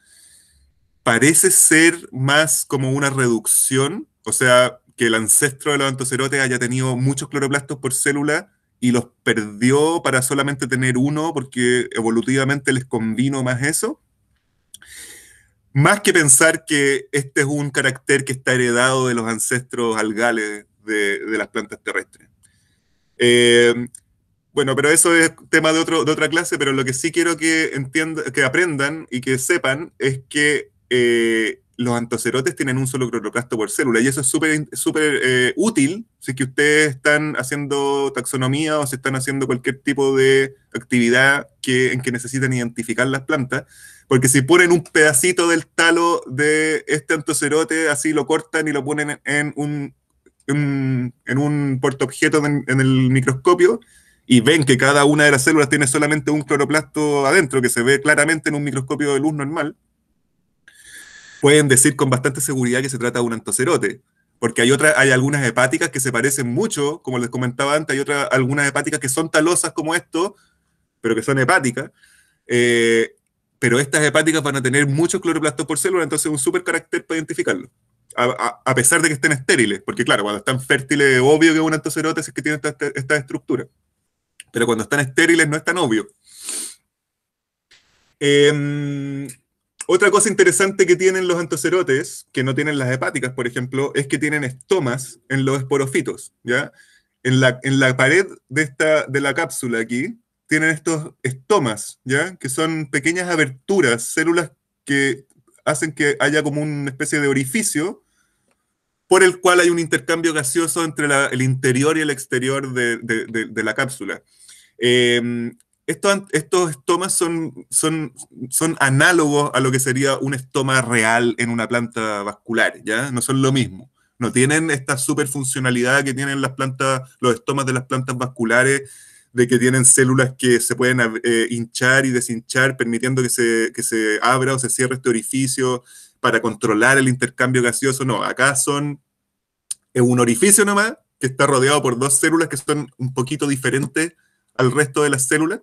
parece ser más como una reducción, o sea, que el ancestro de los antocerotes haya tenido muchos cloroplastos por célula y los perdió para solamente tener uno porque evolutivamente les convino más eso. Más que pensar que este es un carácter que está heredado de los ancestros algales de, de las plantas terrestres. Eh, bueno, pero eso es tema de, otro, de otra clase, pero lo que sí quiero que, que aprendan y que sepan es que eh, los antocerotes tienen un solo cloroplasto por célula y eso es súper eh, útil si es que ustedes están haciendo taxonomía o si están haciendo cualquier tipo de actividad que, en que necesitan identificar las plantas, porque si ponen un pedacito del talo de este antocerote, así lo cortan y lo ponen en un, en, un en el microscopio, y ven que cada una de las células tiene solamente un cloroplasto adentro, que se ve claramente en un microscopio de luz normal, pueden decir con bastante seguridad que se trata de un antocerote, porque hay, otra, hay algunas hepáticas que se parecen mucho, como les comentaba antes, hay otra, algunas hepáticas que son talosas como esto, pero que son hepáticas, eh, pero estas hepáticas van a tener muchos cloroplastos por célula, entonces es un súper carácter para identificarlo. A, pesar de que estén estériles, porque claro, cuando están fértiles, obvio que es un antocerote es que tiene esta, esta estructura. Pero cuando están estériles no es tan obvio. Eh, otra cosa interesante que tienen los antocerotes, que no tienen las hepáticas, por ejemplo, es que tienen estomas en los esporofitos, ¿ya? En la, en la pared de, esta, de la cápsula aquí, tienen estos estomas, ¿ya? Que son pequeñas aberturas, células que hacen que haya como una especie de orificio por el cual hay un intercambio gaseoso entre el interior y el exterior de, la cápsula. Eh, estos, estomas son, son, son análogos a lo que sería un estoma real en una planta vascular, ¿ya? No son lo mismo. No tienen esta superfuncionalidad que tienen las plantas, los estomas de las plantas vasculares, de que tienen células que se pueden eh, hinchar y deshinchar, permitiendo que se, que se abra o se cierre este orificio para controlar el intercambio gaseoso. No, acá son es un orificio nomás que está rodeado por dos células que son un poquito diferentes al resto de las células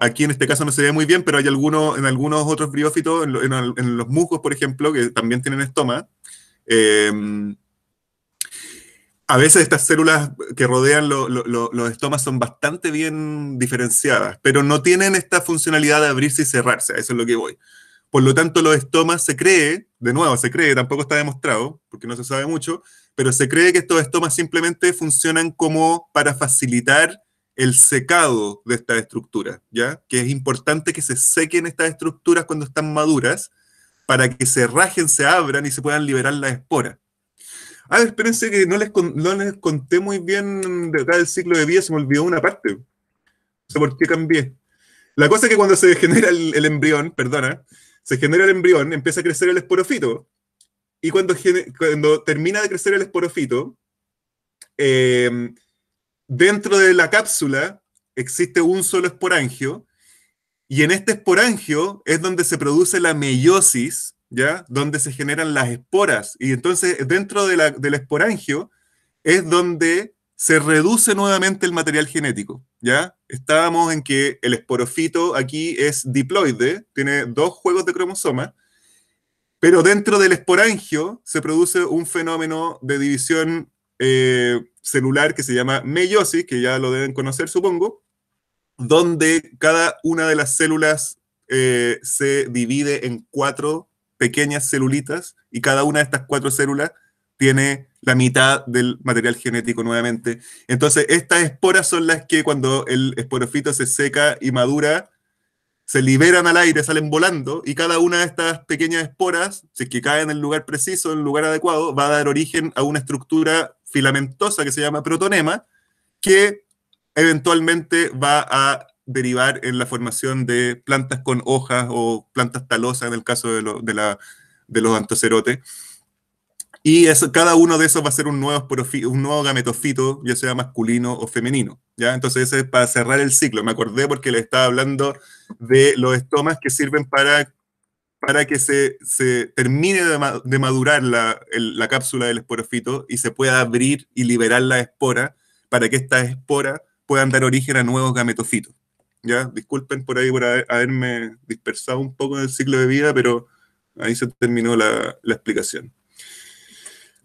Aquí en este caso no se ve muy bien, pero hay algunos, en algunos otros briófitos, en, los musgos, por ejemplo, que también tienen estoma. Em, a veces estas células que rodean los estomas son bastante bien diferenciadas, pero no tienen esta funcionalidad de abrirse y cerrarse, a eso es lo que voy. Por lo tanto, los estomas se cree, de nuevo, se cree, tampoco está demostrado, porque no se sabe mucho, pero se cree que estos estomas simplemente funcionan como para facilitar el secado de esta estructura, ¿ya? Que es importante que se sequen estas estructuras cuando están maduras para que se rajen, se abran y se puedan liberar las esporas. Ah, espérense que no les, les conté muy bien de acá del ciclo de vida, se me olvidó una parte. No sé por qué cambié. La cosa es que cuando se genera el, el embrión, perdona, se genera el embrión, empieza a crecer el esporofito. Y cuando, cuando termina de crecer el esporofito, eh, dentro de la cápsula existe un solo esporangio, y en este esporangio es donde se produce la meiosis, ¿ya? Donde se generan las esporas. Y entonces, dentro la, del esporangio es donde se reduce nuevamente el material genético, ¿ya? Estábamos en que el esporofito aquí es diploide, tiene dos juegos de cromosomas, pero dentro del esporangio se produce un fenómeno de división eh, celular que se llama meiosis, que ya lo deben conocer, supongo, donde cada una de las células eh, se divide en cuatro pequeñas celulitas y cada una de estas cuatro células tiene la mitad del material genético nuevamente. Entonces, estas esporas son las que cuando el esporofito se seca y madura, se liberan al aire, salen volando, y cada una de estas pequeñas esporas, si es que cae en el lugar preciso, en el lugar adecuado, va a dar origen a una estructura filamentosa que se llama protonema, que eventualmente va a derivar en la formación de plantas con hojas o plantas talosas en el caso de, los antocerotes. Y eso, cada uno de esos va a ser un nuevo, un nuevo gametofito, ya sea masculino o femenino. ¿ya? Entonces ese es para cerrar el ciclo. Me acordé porque le estaba hablando de los estomas que sirven para para que se, termine de, madurar la, cápsula del esporofito y se pueda abrir y liberar la espora para que estas esporas puedan dar origen a nuevos gametofitos. ¿Ya? Disculpen por ahí por haberme dispersado un poco en el ciclo de vida, pero ahí se terminó la, explicación.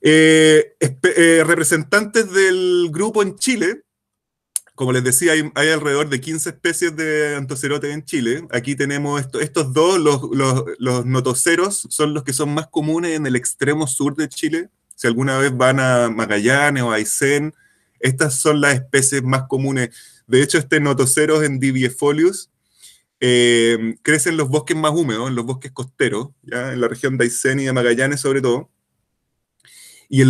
Eh, eh, representantes del grupo en Chile como les decía, hay, alrededor de 15 especies de antocerotes en Chile. Aquí tenemos estos dos, los, notoceros, son los que son más comunes en el extremo sur de Chile. Si alguna vez van a Magallanes o a Aysén, estas son las especies más comunes. De hecho, este notoceros en Diviefolius eh, crece en los bosques más húmedos, en los bosques costeros, ¿ya? en la región de Aysén y de Magallanes sobre todo. Y,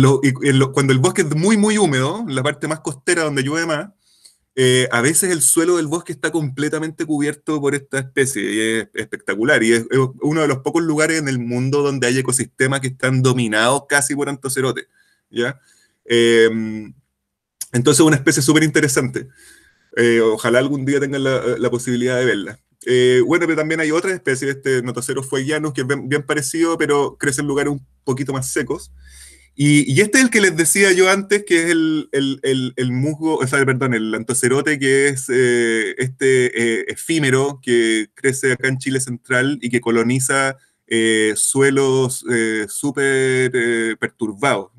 cuando el bosque es muy, muy húmedo, en la parte más costera donde llueve más, eh, a veces el suelo del bosque está completamente cubierto por esta especie y es espectacular. Y es, uno de los pocos lugares en el mundo donde hay ecosistemas que están dominados casi por antocerotes. ¿ya? Em, entonces, una especie súper interesante. Eh, ojalá algún día tengan la, posibilidad de verla. Eh, bueno, pero también hay otras especies, este fue fueguianus, que es bien, parecido, pero crece en lugares un poquito más secos. Y, este es el que les decía yo antes, que es el, musgo, o sea, perdón, el antocerote, que es eh, este eh, efímero que crece acá en Chile Central y que coloniza eh, suelos súper perturbados,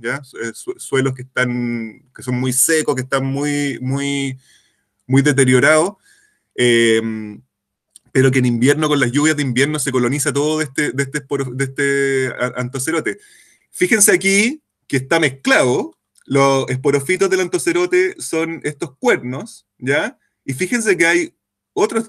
suelos que, están, que son muy secos, que están muy, muy, muy deteriorados em, pero que en invierno, con las lluvias de invierno, se coloniza todo de este, de este, de este antocerote. Fíjense aquí que está mezclado. Los esporofitos del antocerote son estos cuernos, ¿ya? Y fíjense que hay otras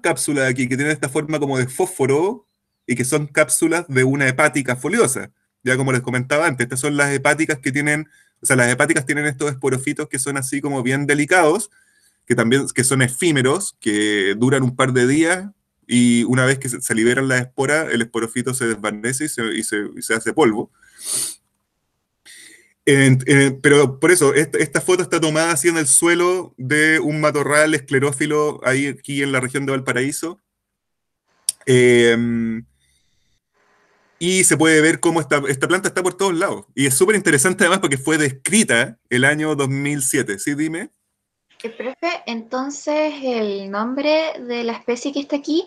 cápsulas aquí que tienen esta forma como de fósforo y que son cápsulas de una hepática foliosa. Ya como les comentaba antes, estas son las hepáticas que tienen, o sea, las hepáticas tienen estos esporofitos que son así como bien delicados, que también que son efímeros, que duran un par de días y una vez que se, liberan las esporas, el esporofito se desvanece se, y se hace polvo pero por eso, esta, foto está tomada así en el suelo de un matorral esclerófilo ahí aquí en la región de Valparaíso. Em, y se puede ver cómo esta, esta planta está por todos lados. Y es súper interesante además porque fue descrita el año 2007. ¿Sí, dime? entonces el nombre de la especie que está aquí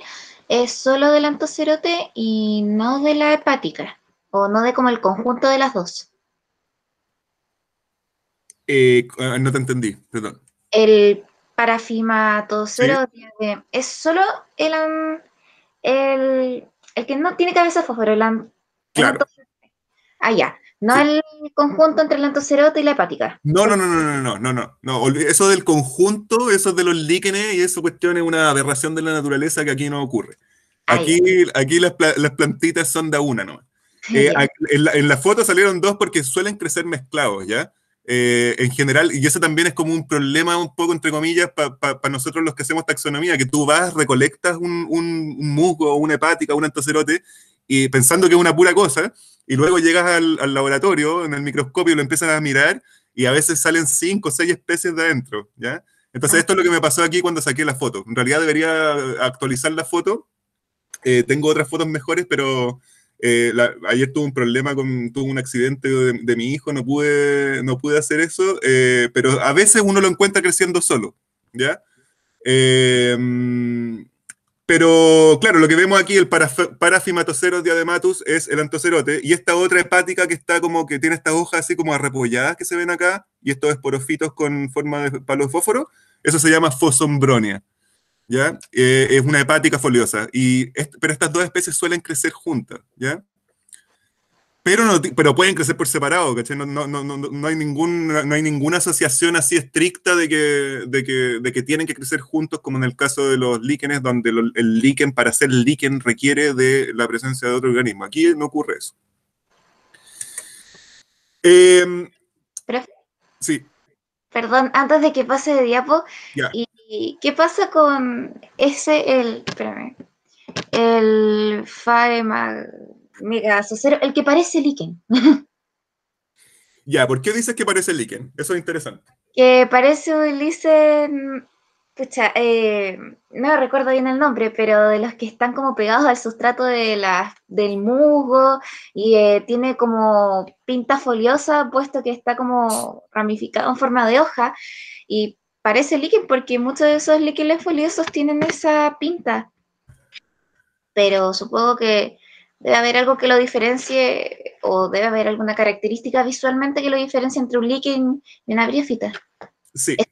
es solo del antocerote y no de la hepática, o no de como el conjunto de las dos. Eh, ah, no te entendí, perdón. El parafimatocero es solo el, el, el, que no tiene cabeza fósforo. El, claro. Ah, ya. No el conjunto entre el antocerote y la hepática. No, no, no, no, no, no, no, no. Eso del conjunto, eso de los líquenes y eso cuestiona una aberración de la naturaleza que aquí no ocurre. Ah, aquí, aquí las, plantitas son de una no. Eh, en, la, foto salieron dos porque suelen crecer mezclados, ¿ya? Eh, en general, y eso también es como un problema un poco, entre comillas, para nosotros los que hacemos taxonomía, que tú vas, recolectas un, un, musgo, una hepática, un antocerote, y pensando que es una pura cosa, y luego llegas al, laboratorio, en el microscopio, lo empiezan a mirar, y a veces salen cinco o seis especies de adentro, ¿ya? Entonces, ah. esto es lo que me pasó aquí cuando saqué la foto. En realidad debería actualizar la foto. Eh, tengo otras fotos mejores, pero eh, ayer tuve un problema con, tuve un accidente de, mi hijo, no pude, hacer eso, eh, pero a veces uno lo encuentra creciendo solo, eh, pero claro, lo que vemos aquí, el parafimatoceros diadematus es el antocerote, y esta otra hepática que está como que tiene estas hojas así como arrepolladas que se ven acá, y estos esporofitos con forma de palo fósforo, eso se llama fosombronia. ¿ya? Eh, es una hepática foliosa, y pero estas dos especies suelen crecer juntas, ¿ya? Pero, no, pero pueden crecer por separado, ¿cachai? No, hay ningún, hay ninguna asociación así estricta de que, de que, tienen que crecer juntos, como en el caso de los líquenes, donde el líquen, para ser líquen, requiere de la presencia de otro organismo. Aquí no ocurre eso. Em, sí. Perdón, antes de que pase de diapo, y, ¿qué pasa con ese, el, espérame, el Faema cero, el que parece Liken? ya, ¿por qué dices que parece Liken? Eso es interesante. Que parece un Pucha, eh, no recuerdo bien el nombre, pero de los que están como pegados al sustrato de la, del musgo y eh, tiene como pinta foliosa, puesto que está como ramificado en forma de hoja y parece líquen porque muchos de esos líquenes foliosos tienen esa pinta. Pero supongo que debe haber algo que lo diferencie o debe haber alguna característica visualmente que lo diferencie entre un líquen y una briófita. Sí. Es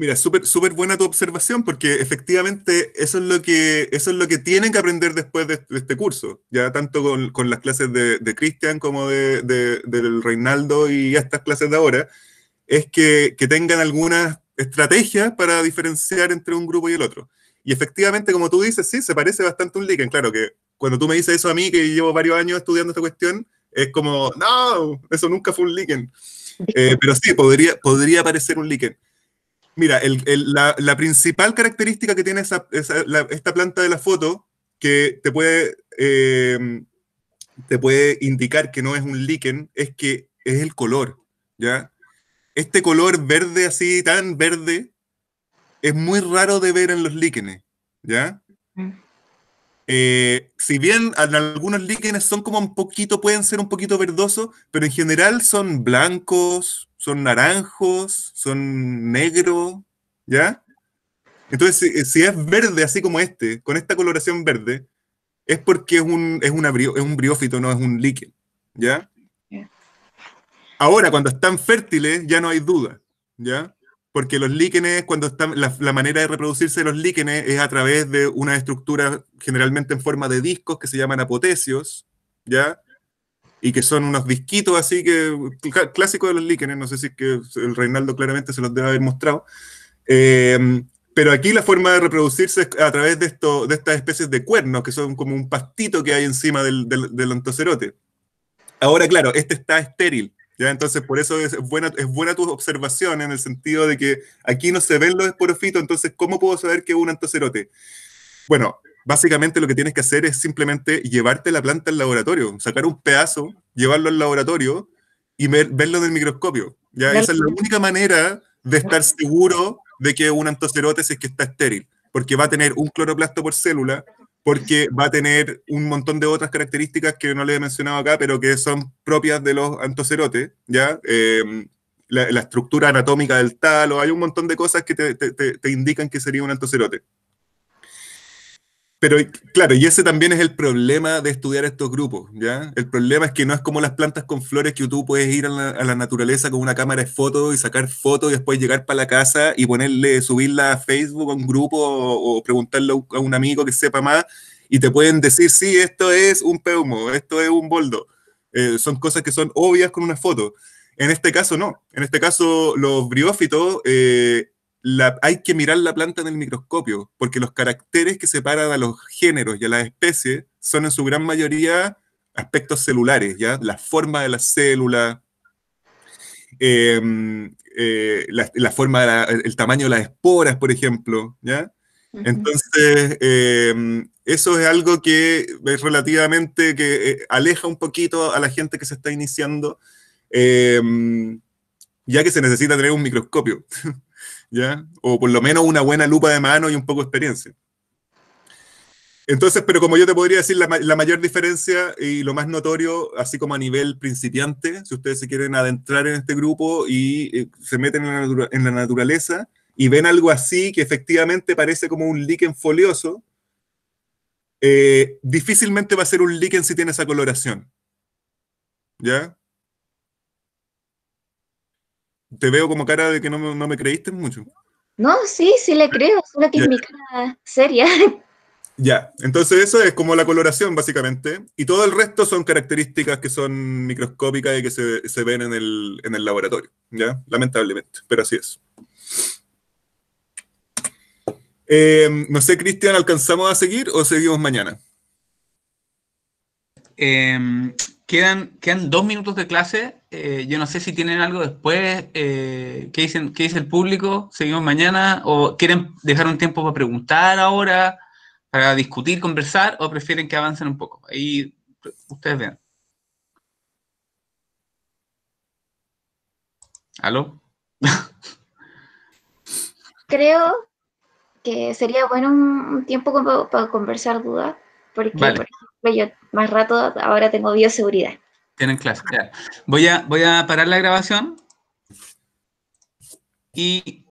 Mira, súper buena tu observación porque efectivamente eso es lo que eso es lo que tienen que aprender después de, este curso, ya tanto con, con las clases de, de Cristian como de, del Reinaldo y estas clases de ahora, es que, que tengan algunas estrategias para diferenciar entre un grupo y el otro. Y efectivamente, como tú dices, sí, se parece bastante a un líquen. Claro que cuando tú me dices eso a mí, que llevo varios años estudiando esta cuestión, es como, no, eso nunca fue un líquen. Eh, pero sí, podría, podría parecer un líquen. Mira, la, principal característica que tiene esta planta de la foto, que te puede, em, te puede indicar que no es un líquen, es que es el color, ¿ya? Este color verde así, tan verde, es muy raro de ver en los líquenes, ¿ya? Mm. Eh, si bien algunos líquenes son como un poquito, pueden ser un poquito verdosos, pero en general son blancos, son naranjos, son negros, ¿ya? Entonces, si, es verde, así como este, con esta coloración verde, es porque es un, es, es un briófito, no es un líquen, ¿ya? Ahora, cuando están fértiles, ya no hay duda, ¿ya? Porque los líquenes, cuando están, la, manera de reproducirse los líquenes es a través de una estructura generalmente en forma de discos que se llaman apotecios, ¿ya? y que son unos disquitos así que clásico clásicos de los líquenes, no sé si que el Reinaldo claramente se los debe haber mostrado. Em, pero aquí la forma de reproducirse es a través de, esto, de estas especies de cuernos, que son como un pastito que hay encima del, del, antocerote. Ahora, claro, este está estéril, ¿ya? Entonces, por eso es buena, es buena tu observación en el sentido de que aquí no se ven los esporofitos, entonces, ¿cómo puedo saber que es un antocerote? Bueno, básicamente lo que tienes que hacer es simplemente llevarte la planta al laboratorio, sacar un pedazo, llevarlo al laboratorio y verlo del microscopio. ¿ya? Esa es la única manera de estar seguro de que un antocerotes es que está estéril, porque va a tener un cloroplasto por célula, porque va a tener un montón de otras características que no le he mencionado acá, pero que son propias de los antocerotes, ¿ya? Em, la, estructura anatómica del talo, hay un montón de cosas que te indican que sería un antocerote. Pero claro, y ese también es el problema de estudiar estos grupos, ¿ya? El problema es que no es como las plantas con flores que tú puedes ir a la, naturaleza con una cámara de fotos y sacar fotos y después llegar para la casa y ponerle, subirla a Facebook a un grupo o, o preguntarle a un amigo que sepa más y te pueden decir, sí, esto es un peumo, esto es un boldo. Eh, son cosas que son obvias con una foto. En este caso no. En este caso los briófitos eh, hay que mirar la planta en el microscopio, porque los caracteres que separan a los géneros y a las especies son en su gran mayoría aspectos celulares, ¿ya? La forma de em, eh, la célula, la, forma, el tamaño de las esporas, por ejemplo, ¿ya? Entonces, em, eso es algo que es relativamente, que eh, aleja un poquito a la gente que se está iniciando, em, ya que se necesita tener un microscopio. ¿ya? O por lo menos una buena lupa de mano y un poco de experiencia. Entonces, pero como yo te podría decir, la, mayor diferencia y lo más notorio, así como a nivel principiante, si ustedes se quieren adentrar en este grupo y eh, se meten en la, naturaleza y ven algo así que efectivamente parece como un líquen folioso, eh, difícilmente va a ser un líquen si tiene esa coloración. ¿Ya? Te veo como cara de que no me, creíste mucho. No, sí, sí le creo, es una cara seria. Ya, entonces eso es como la coloración básicamente, y todo el resto son características que son microscópicas y que se, ven en el, laboratorio, ¿ya? Lamentablemente, pero así es. Em, no sé, Cristian, ¿alcanzamos a seguir o seguimos mañana? Eh, quedan, dos minutos de clase. Eh, yo no sé si tienen algo después. Eh, ¿qué, dicen, dice el público? ¿Seguimos mañana? ¿O quieren dejar un tiempo para preguntar ahora, para discutir, conversar? ¿O prefieren que avancen un poco? Ahí ustedes vean. ¿Aló? Creo que sería bueno un tiempo para conversar dudas. Porque, pues yo más rato ahora tengo bioseguridad. Tienen clase, Voy a, voy a parar la grabación y